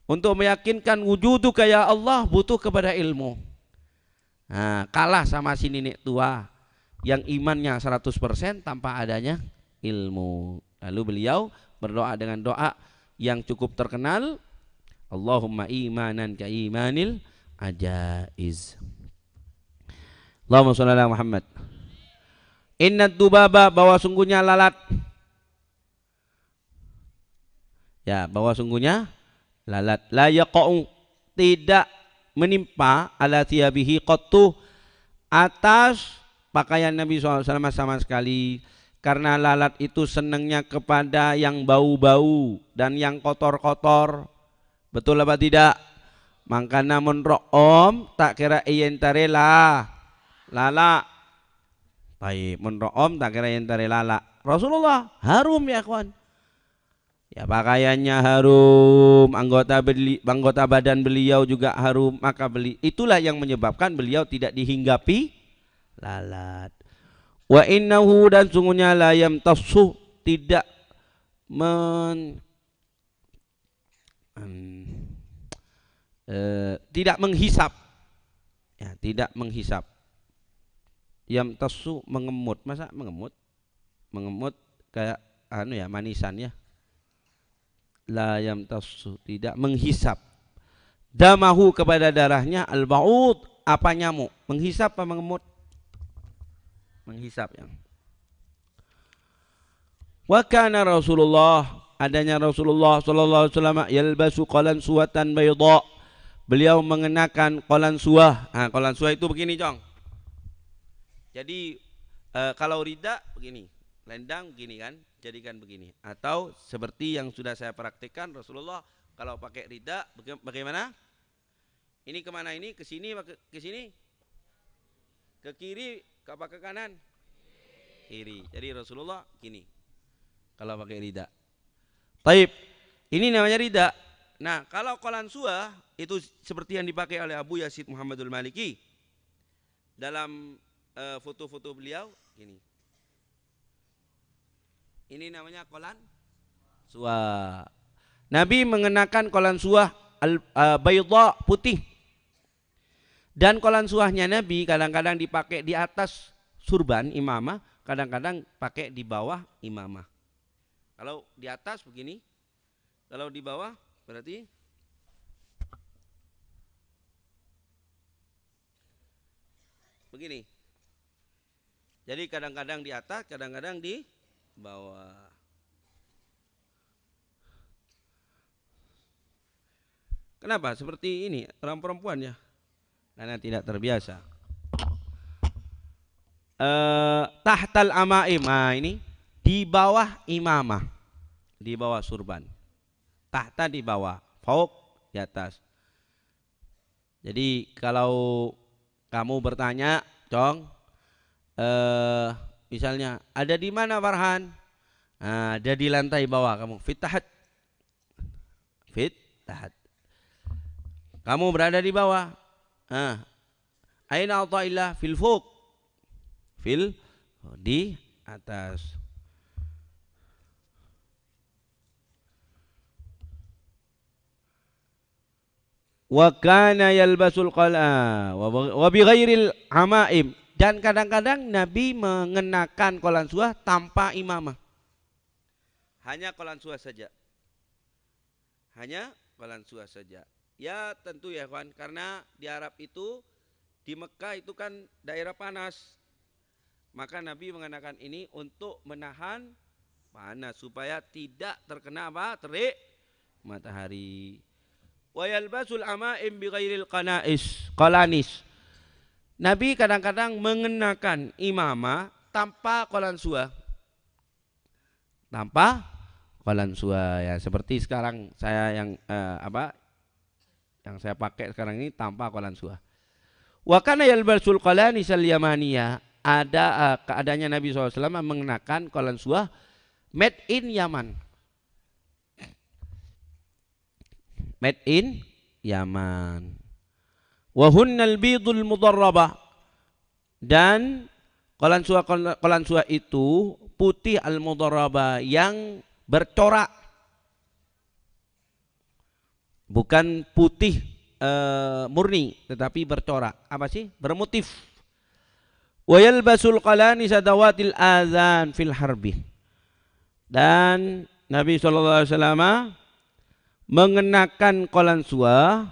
untuk meyakinkan wujudu kayak Allah butuh kepada ilmu. Nah, kalah sama si nenek tua yang imannya 100% tanpa adanya ilmu. Lalu beliau berdoa dengan doa yang cukup terkenal Allahumma imanan ka imanil ajaiz Allahumma sholli ala Muhammad Inna dubaba bahwa sungguhnya lalat Ya bahwa sungguhnya lalat la yaqau tidak menimpa ala thiyabihi qattu atas pakaian Nabi SAW sama sekali karena lalat itu senangnya kepada yang bau-bau dan yang kotor-kotor Betul apa tidak? Mangkana mun ro'om tak kira iya tari tarela. Lala. Baik, mun ro'om tak kira iyen tari lala. Rasulullah harum ya kawan. Ya pakaiannya harum, anggota beli, anggota badan beliau juga harum, maka beli itulah yang menyebabkan beliau tidak dihinggapi lalat. Wa innahu dan sungguhnya layam tafsuh tidak men um, uh, tidak menghisap ya tidak menghisap yang tasu mengemut masa mengemut mengemut kayak anu ya manisan ya la yam tasu tidak menghisap damahu kepada darahnya al baud apa nyamuk menghisap apa mengemut menghisap yang Wa kana Rasulullah adanya Rasulullah sallallahu alaihi wasallam yalbasu qalan suwatan bayda. Beliau mengenakan qalan suah. Ah qalan suah itu begini, Cong. Jadi e, kalau rida begini, lendang begini kan, jadikan begini. Atau seperti yang sudah saya praktikkan Rasulullah kalau pakai rida bagaimana? Ini kemana ini? Ke sini ke sini? Ke kiri apa ke kanan? Kiri. Jadi Rasulullah gini. Kalau pakai rida. Taib. Ini namanya rida. Nah, kalau kolan suah itu seperti yang dipakai oleh Abu Yasid Muhammadul Maliki dalam eh, foto-foto uh, beliau Ini, Ini namanya kolan suah. Nabi mengenakan kolan suah al, uh, putih. Dan kolan suahnya Nabi kadang-kadang dipakai di atas surban imamah, kadang-kadang pakai di bawah imamah. Kalau di atas begini, kalau di bawah berarti begini. Jadi kadang-kadang di atas, kadang-kadang di bawah. Kenapa? Seperti ini, orang perempuan ya. Karena tidak terbiasa. Uh, tahtal amaim. Nah, ini di bawah imamah, di bawah surban. Tahta di bawah, fauk di atas. Jadi kalau kamu bertanya, Cong, eh, misalnya ada di mana Farhan? Nah, ada di lantai bawah kamu. Fit tahat. Fit tahat. Kamu berada di bawah. ah Aina Ata'illah fil fuq. Fil di atas. wa kana yalbasul qala wa bighairil hamaim dan kadang-kadang Nabi mengenakan kolan suah tanpa imamah hanya kolan suah saja hanya kolan suah saja ya tentu ya kawan karena di Arab itu di Mekah itu kan daerah panas maka Nabi mengenakan ini untuk menahan panas supaya tidak terkena apa terik matahari wa yalbasul amaim bighairil qanais qalanis Nabi kadang-kadang mengenakan imamah tanpa kolansua tanpa kolansua ya seperti sekarang saya yang eh, apa yang saya pakai sekarang ini tanpa kolansua wa kana yalbasul qalanis al yamania ada uh, keadaannya Nabi SAW mengenakan kolan suah made in Yaman made in Yaman. Wahunnal bidul mudarrabah dan kolansuah kolansuah itu putih al mudarraba yang bercorak bukan putih e, murni tetapi bercorak apa sih bermotif wa yalbasul qalani sadawatil azan fil harbi dan Nabi sallallahu alaihi wasallam mengenakan kolan sua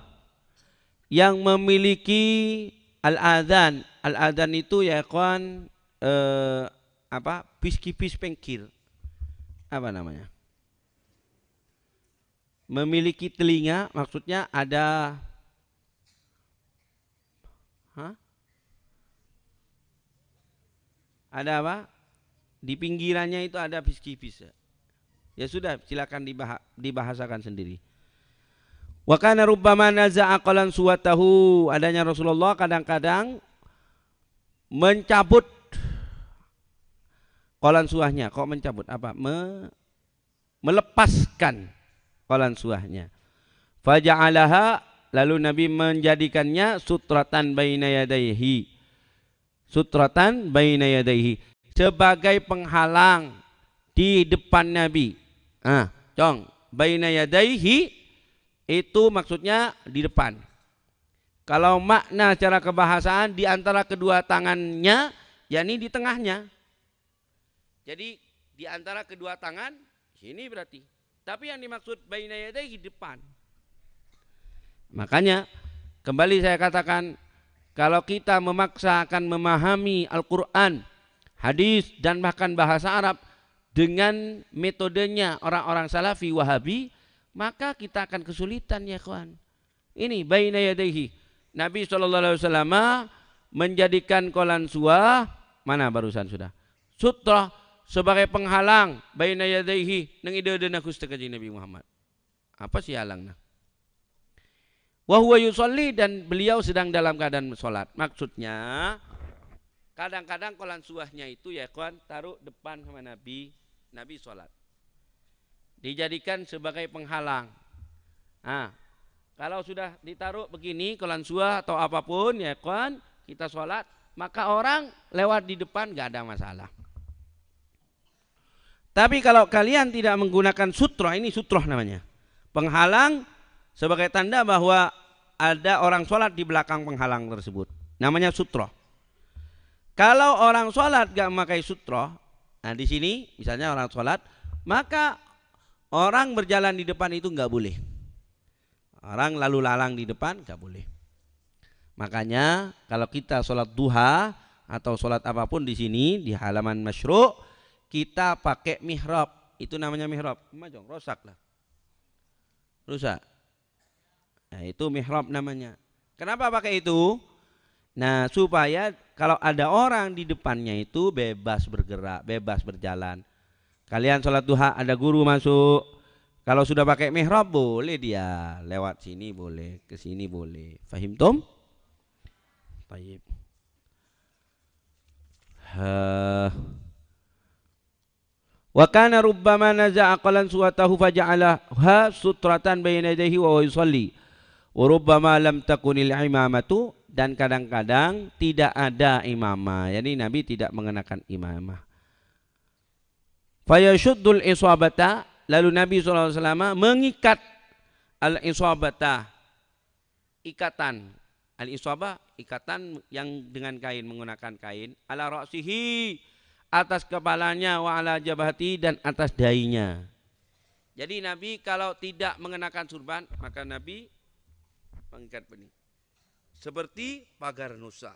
yang memiliki al adzan al adzan itu ya kawan eh, apa? Biskipis pengkil. Apa namanya? Memiliki telinga maksudnya ada Hah? Ada apa? Di pinggirannya itu ada biski-bis Ya sudah, silakan dibah dibahasakan sendiri. Wa kana rubbama naza'a qalan suwatahu. Adanya Rasulullah kadang-kadang mencabut kolan suahnya. Kok mencabut? Apa? Me melepaskan kolan suahnya. Faja'alaha lalu Nabi menjadikannya sutratan baina yadaihi. Sutratan baina yadaihi sebagai penghalang di depan Nabi Ah, cong, baina yadaihi itu maksudnya di depan. Kalau makna secara kebahasaan di antara kedua tangannya, yakni di tengahnya. Jadi di antara kedua tangan sini berarti. Tapi yang dimaksud baina yadaihi depan. Makanya kembali saya katakan kalau kita memaksa akan memahami Al-Qur'an, hadis dan bahkan bahasa Arab dengan metodenya orang-orang salafi wahabi maka kita akan kesulitan ya kawan ini baina yadaihi Nabi SAW menjadikan kolan suah mana barusan sudah sutra sebagai penghalang baina yadaihi nang ide Gusti Kanjeng Nabi Muhammad apa sih halangnya? Wahyu huwa dan beliau sedang dalam keadaan sholat maksudnya kadang-kadang kolan suahnya itu ya kawan taruh depan sama Nabi Nabi sholat dijadikan sebagai penghalang nah, kalau sudah ditaruh begini kolansua atau apapun ya kan kita sholat maka orang lewat di depan gak ada masalah tapi kalau kalian tidak menggunakan sutroh ini sutroh namanya penghalang sebagai tanda bahwa ada orang sholat di belakang penghalang tersebut namanya sutroh kalau orang sholat gak memakai sutroh Nah di sini misalnya orang sholat, maka orang berjalan di depan itu nggak boleh. Orang lalu lalang di depan nggak boleh. Makanya kalau kita sholat duha atau sholat apapun di sini di halaman masyru kita pakai mihrab itu namanya mihrab majong rusak lah rusak nah, itu mihrab namanya kenapa pakai itu nah supaya kalau ada orang di depannya itu bebas bergerak, bebas berjalan. Kalian sholat duha ada guru masuk. Kalau sudah pakai mihrab boleh dia lewat sini boleh, ke sini boleh. Fahim tom? Baik. wa kana rubbama naza'a qalan suwatahu Ha sutratan bayna yadayhi wa huwa yusalli wa rubbama lam takunil imamatu dan kadang-kadang tidak ada imamah. Jadi Nabi tidak mengenakan imamah. Fayashuddul iswabata lalu Nabi SAW mengikat al-iswabata ikatan al-iswabah ikatan yang dengan kain menggunakan kain ala roksihi atas kepalanya wa ala jabati dan atas dainya. Jadi Nabi kalau tidak mengenakan surban maka Nabi mengikat benih seperti pagar nusa.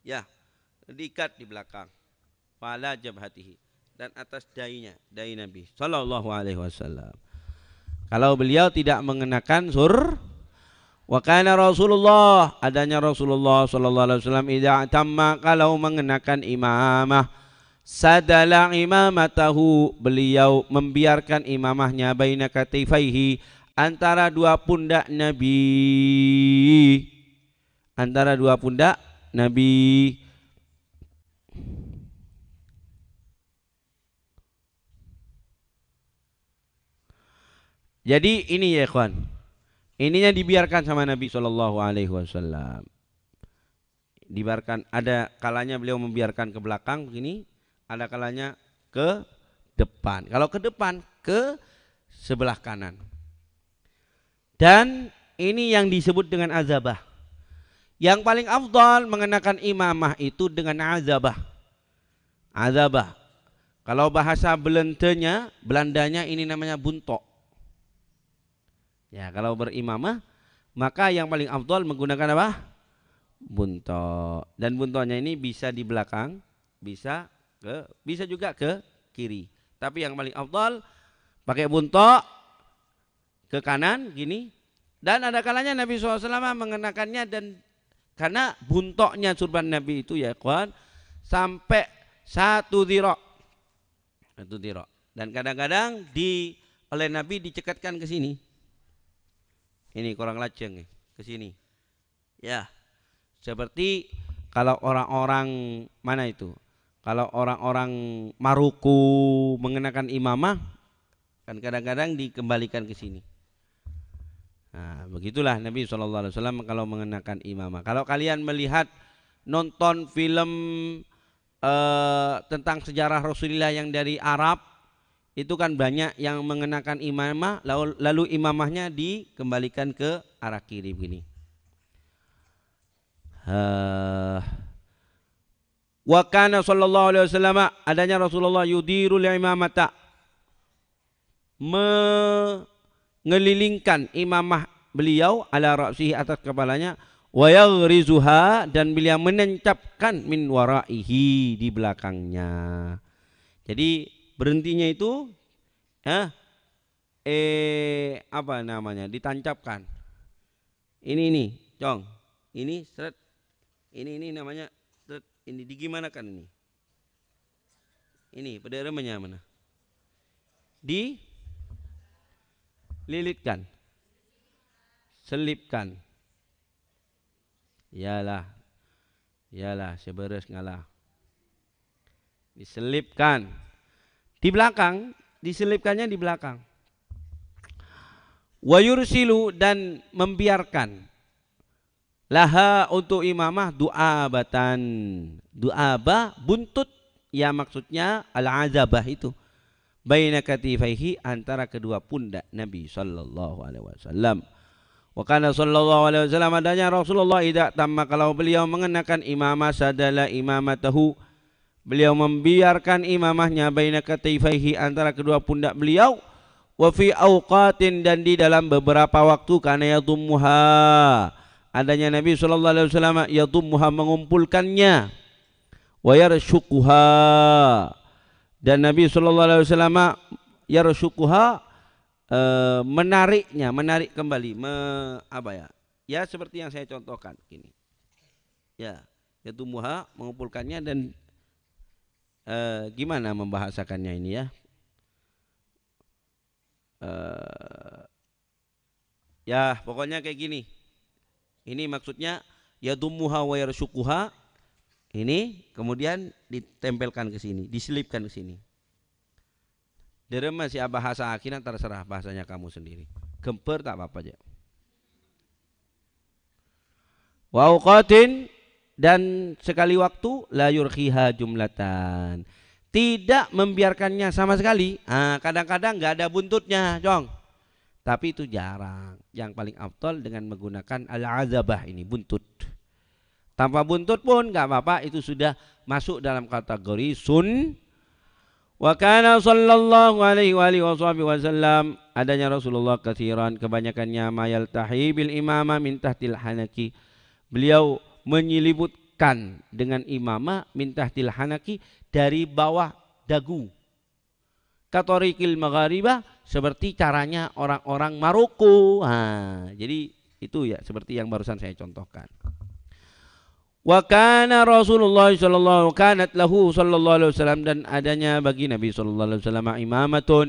Ya, diikat di belakang. Pala jabhatihi dan atas dainya, dai Nabi sallallahu alaihi wasallam. Kalau beliau tidak mengenakan sur wa kana Rasulullah, adanya Rasulullah sallallahu alaihi wasallam idza tamma kalau mengenakan imamah sadala imamatahu beliau membiarkan imamahnya baina katifaihi antara dua pundak Nabi antara dua pundak Nabi Jadi ini ya ikhwan Ininya dibiarkan sama Nabi Shallallahu Alaihi Wasallam. Dibiarkan ada kalanya beliau membiarkan ke belakang begini, ada kalanya ke depan. Kalau ke depan ke sebelah kanan. Dan ini yang disebut dengan azabah. Yang paling afdal mengenakan imamah itu dengan azabah. Azabah. Kalau bahasa belentenya, Belandanya ini namanya buntok. Ya, kalau berimamah maka yang paling afdal menggunakan apa? Buntok. Dan buntoknya ini bisa di belakang, bisa ke bisa juga ke kiri. Tapi yang paling afdal pakai buntok ke kanan gini dan ada kalanya Nabi SAW mengenakannya dan karena buntoknya surban Nabi itu ya kawan sampai satu dirok satu dirok dan kadang-kadang di oleh Nabi dicekatkan ke sini ini kurang lajeng ke sini ya seperti kalau orang-orang mana itu kalau orang-orang Maruku mengenakan imamah kan kadang-kadang dikembalikan ke sini Nah, begitulah Nabi SAW kalau mengenakan imamah. Kalau kalian melihat nonton film eh, tentang sejarah Rasulullah yang dari Arab, itu kan banyak yang mengenakan imamah, lalu, lalu imamahnya dikembalikan ke arah kiri begini. Uh, wa kana sallallahu alaihi wasallam adanya Rasulullah yudirul imamata me ngelilingkan imamah beliau ala rafsihi atas kepalanya wa yaghrizuha dan beliau menancapkan min waraihi di belakangnya. Jadi berhentinya itu eh, eh apa namanya? ditancapkan. Ini ini, Cong. Ini seret. Ini ini namanya seret. Ini kan ini? Ini pada remenya mana? Di lilitkan selipkan iyalah iyalah seberes ngalah diselipkan di belakang diselipkannya di belakang silu dan membiarkan laha untuk imamah doa doa du'aba buntut ya maksudnya al-azabah itu baina katifaihi antara kedua pundak Nabi sallallahu alaihi wasallam. Wa kana sallallahu alaihi wasallam adanya Rasulullah tidak tamma kalau beliau mengenakan imamah sadala imamatahu beliau membiarkan imamahnya baina katifaihi antara kedua pundak beliau wa fi auqatin dan di dalam beberapa waktu karena yatummuha adanya Nabi sallallahu alaihi wasallam yatummuha mengumpulkannya wa yarshuquha dan Nabi Shallallahu Alaihi Wasallam ya uh, menariknya menarik kembali me, apa ya ya seperti yang saya contohkan ini ya yaitu muha mengumpulkannya dan uh, gimana membahasakannya ini ya uh, ya pokoknya kayak gini ini maksudnya ya dumuha wa yarsukuha ini kemudian ditempelkan ke sini, diselipkan ke sini. Derema si bahasa akhirnya terserah bahasanya kamu sendiri. Gemper tak apa-apa aja. Wauqatin dan sekali waktu la yurkhiha jumlatan. Tidak membiarkannya sama sekali. Ah, kadang-kadang nggak -kadang ada buntutnya, Jong. Tapi itu jarang. Yang paling afdol dengan menggunakan al-azabah ini buntut tanpa buntut pun enggak apa-apa itu sudah masuk dalam kategori sun wa kana sallallahu alaihi wa alihi wasallam adanya Rasulullah kathiran kebanyakannya mayal tahibil imama min tahtil hanaki beliau menyelibutkan dengan imama min tahtil hanaki dari bawah dagu katorikil maghariba seperti caranya orang-orang Maroko. Ha, jadi itu ya seperti yang barusan saya contohkan. Wa kana Rasulullah sallallahu kanat lahu sallallahu alaihi wasallam dan adanya bagi Nabi sallallahu alaihi wasallam imamatun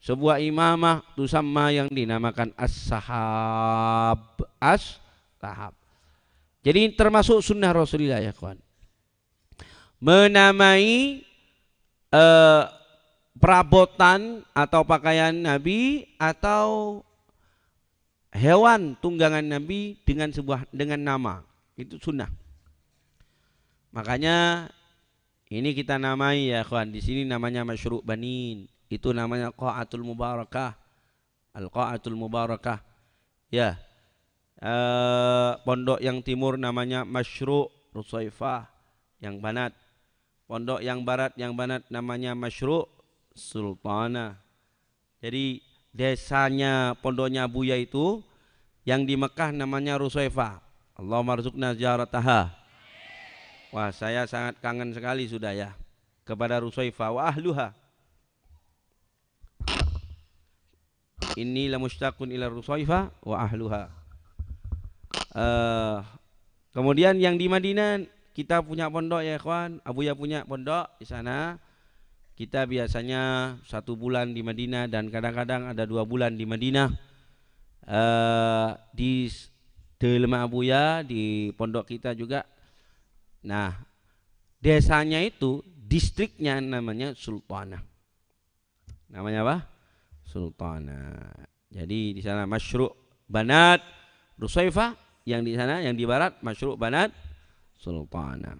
sebuah imamah sama yang dinamakan as-sahab as-sahab. Jadi termasuk sunnah Rasulullah ya kawan. Menamai eh, perabotan atau pakaian Nabi atau hewan tunggangan Nabi dengan sebuah dengan nama itu sunnah. Makanya ini kita namai ya kawan. Di sini namanya masyru' banin. Itu namanya qa'atul mubarakah. Al-qa'atul mubarakah. Ya. Eh, pondok yang timur namanya masyru' Rusaifah yang banat. Pondok yang barat yang banat namanya masyru' Sultana. Jadi desanya pondoknya Buya itu yang di Mekah namanya Rusaifah. Allah Marzuk ziarataha. Wah, saya sangat kangen sekali sudah ya kepada Rusaifa wa ahluha. Inni la mushtaqun ila Rusaifa wa ahluha. Uh, kemudian yang di Madinah kita punya pondok ya ikhwan, Abuya punya pondok di sana. Kita biasanya satu bulan di Madinah dan kadang-kadang ada dua bulan di Madinah. Uh, di Delma Abuya di pondok kita juga Nah, desanya itu distriknya namanya Sultana. Namanya apa? Sultana. Jadi di sana Masyruq Banat Rusaifa yang di sana yang di barat Masyruq Banat Sultana.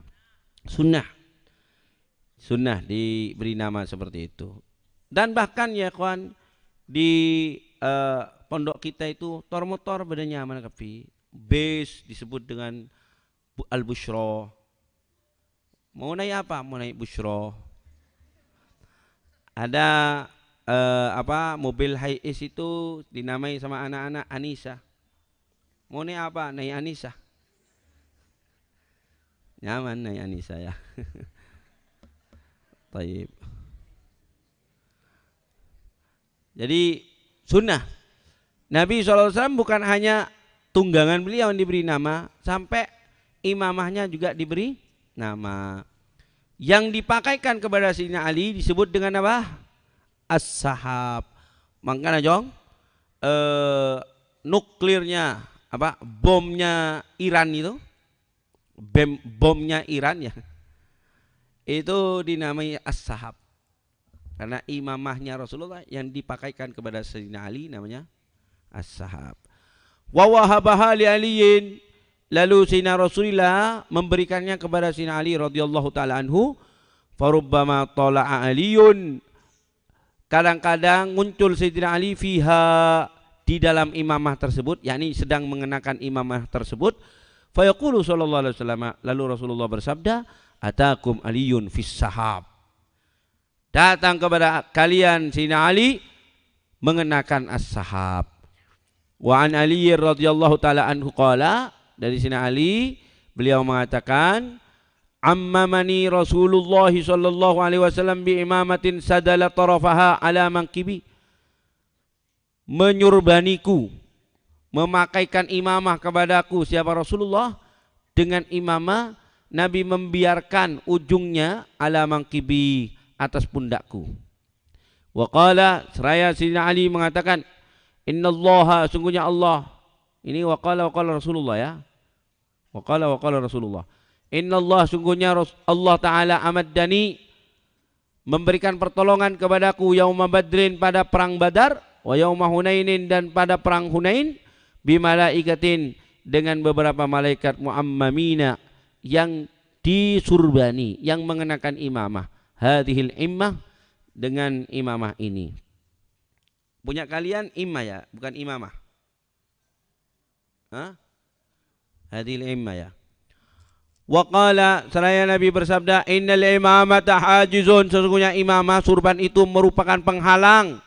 Sunnah. Sunnah diberi nama seperti itu. Dan bahkan ya kawan di uh, pondok kita itu tor motor bedanya mana kapi base disebut dengan al-bushro Mau naik apa? Mau naik busro Ada eh, apa mobil high is itu dinamai sama anak-anak Anissa. Mau naik apa? Naik Anissa. Nyaman naik Anissa ya. Taib. Jadi sunnah. Nabi SAW bukan hanya tunggangan beliau yang diberi nama, sampai imamahnya juga diberi nama. Yang dipakaikan kepada Sayyidina Ali disebut dengan apa? As-sahab. Makanya jong eh, nuklirnya apa bomnya Iran itu bomnya Iran ya itu dinamai as-sahab karena imamahnya Rasulullah yang dipakaikan kepada Sayyidina Ali namanya as-sahab wa wahabaha li aliyin Lalu Sina Rasulullah memberikannya kepada Sina Ali radhiyallahu taala anhu. Farubbama tala'a Aliun. Kadang-kadang muncul Sayyidina Ali fiha di dalam imamah tersebut, yakni sedang mengenakan imamah tersebut. Fayaqulu sallallahu alaihi wasallam, lalu Rasulullah bersabda, "Atakum Aliun fis sahab." Datang kepada kalian Sayyidina Ali mengenakan as-sahab. Wa an Ali radhiyallahu taala anhu qala dari sini Ali beliau mengatakan ammamani Rasulullah sallallahu alaihi wasallam bi imamatin sadala tarafaha ala mangkibi menyurbaniku memakaikan imamah kepadaku siapa Rasulullah dengan imamah Nabi membiarkan ujungnya ala mangkibi atas pundakku. Wa qala seraya Sayyidina Ali mengatakan, "Innallaha sungguhnya Allah ini waqala waqala Rasulullah ya. Waqala waqala Rasulullah. Inna Allah sungguhnya Allah Ta'ala amaddani memberikan pertolongan kepadaku yauma badrin pada perang badar wa yauma hunainin dan pada perang hunain bimalaikatin dengan beberapa malaikat muammamina yang disurbani yang mengenakan imamah hadhil imamah dengan imamah ini punya kalian imah ya bukan imamah Hadi Hadil imma ya. Wa qala seraya Nabi bersabda, "Innal imamata hajizun." Sesungguhnya imamah surban itu merupakan penghalang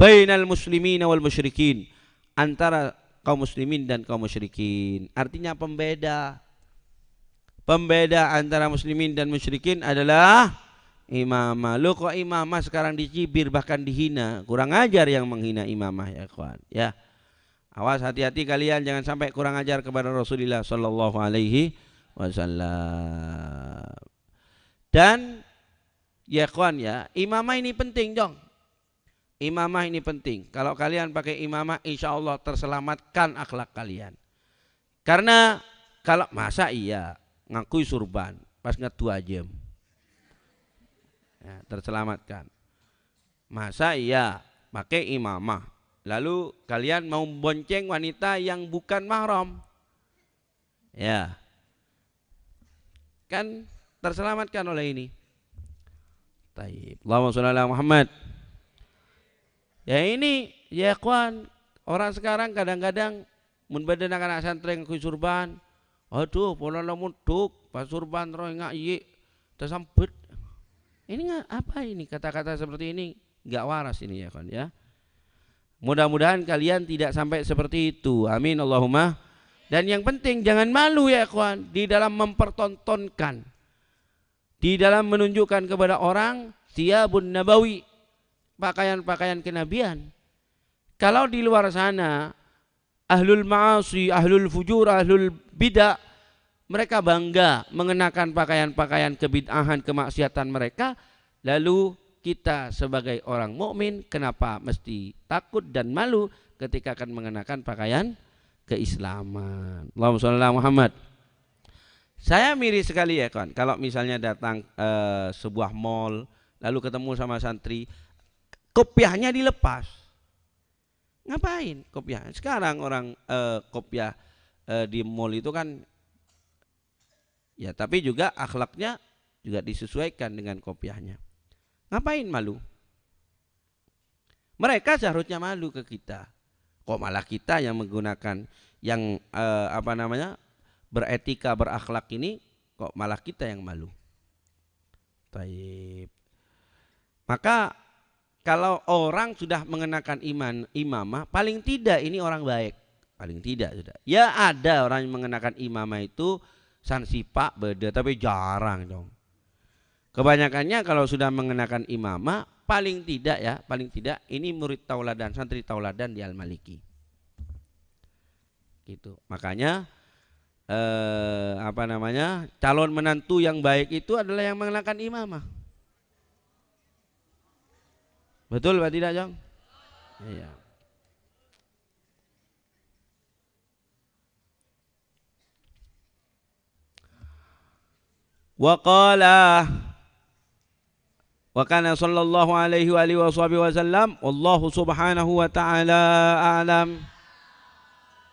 bainal muslimin wal musyrikin, antara kaum muslimin dan kaum musyrikin. Artinya pembeda. Pembeda antara muslimin dan musyrikin adalah imamah. Lo kok imamah sekarang dicibir bahkan dihina? Kurang ajar yang menghina imamah ya kawan. Ya. Awas hati-hati kalian jangan sampai kurang ajar kepada Rasulullah sallallahu alaihi wasallam. Dan ya kawan ya, imamah ini penting, dong Imamah ini penting. Kalau kalian pakai imamah insya Allah terselamatkan akhlak kalian. Karena kalau masa iya ngakui surban pas dua jam ya, terselamatkan masa iya pakai imamah Lalu kalian mau bonceng wanita yang bukan mahram. Ya. Kan terselamatkan oleh ini. Taib. Allahumma sholli Muhammad. Ya ini ya ikhwan, orang sekarang kadang-kadang mun badan anak santri yang surban. Aduh, pola lamun duk, pas surban roh ngak iye tersambut. Ini apa ini kata-kata seperti ini? Enggak waras ini ya kan ya. Mudah-mudahan kalian tidak sampai seperti itu. Amin Allahumma. Dan yang penting jangan malu ya kawan di dalam mempertontonkan. Di dalam menunjukkan kepada orang siabun nabawi. Pakaian-pakaian kenabian. Kalau di luar sana ahlul ma'asi, ahlul fujur, ahlul bidah mereka bangga mengenakan pakaian-pakaian kebid'ahan, kemaksiatan mereka lalu kita sebagai orang mukmin kenapa mesti takut dan malu ketika akan mengenakan pakaian keislaman. Allahumma sholli ala Muhammad. Saya miris sekali ya kan. kalau misalnya datang e, sebuah mall lalu ketemu sama santri, kopiahnya dilepas. Ngapain kopiah? Sekarang orang e, kopiah e, di mall itu kan ya tapi juga akhlaknya juga disesuaikan dengan kopiahnya. Ngapain malu? Mereka seharusnya malu ke kita. Kok malah kita yang menggunakan yang eh, apa namanya? beretika, berakhlak ini kok malah kita yang malu. Taib. Maka kalau orang sudah mengenakan iman imamah, paling tidak ini orang baik. Paling tidak sudah. Ya ada orang yang mengenakan imamah itu pak beda, tapi jarang dong. Kebanyakannya kalau sudah mengenakan imamah paling tidak ya, paling tidak ini murid tauladan, santri tauladan di Al-Maliki. Gitu. Makanya eh, apa namanya? calon menantu yang baik itu adalah yang mengenakan imamah. Betul Pak tidak, Jong? Iya. Wa وكان صلى الله عليه وآله وصحبه وسلم والله سبحانه وتعالى أعلم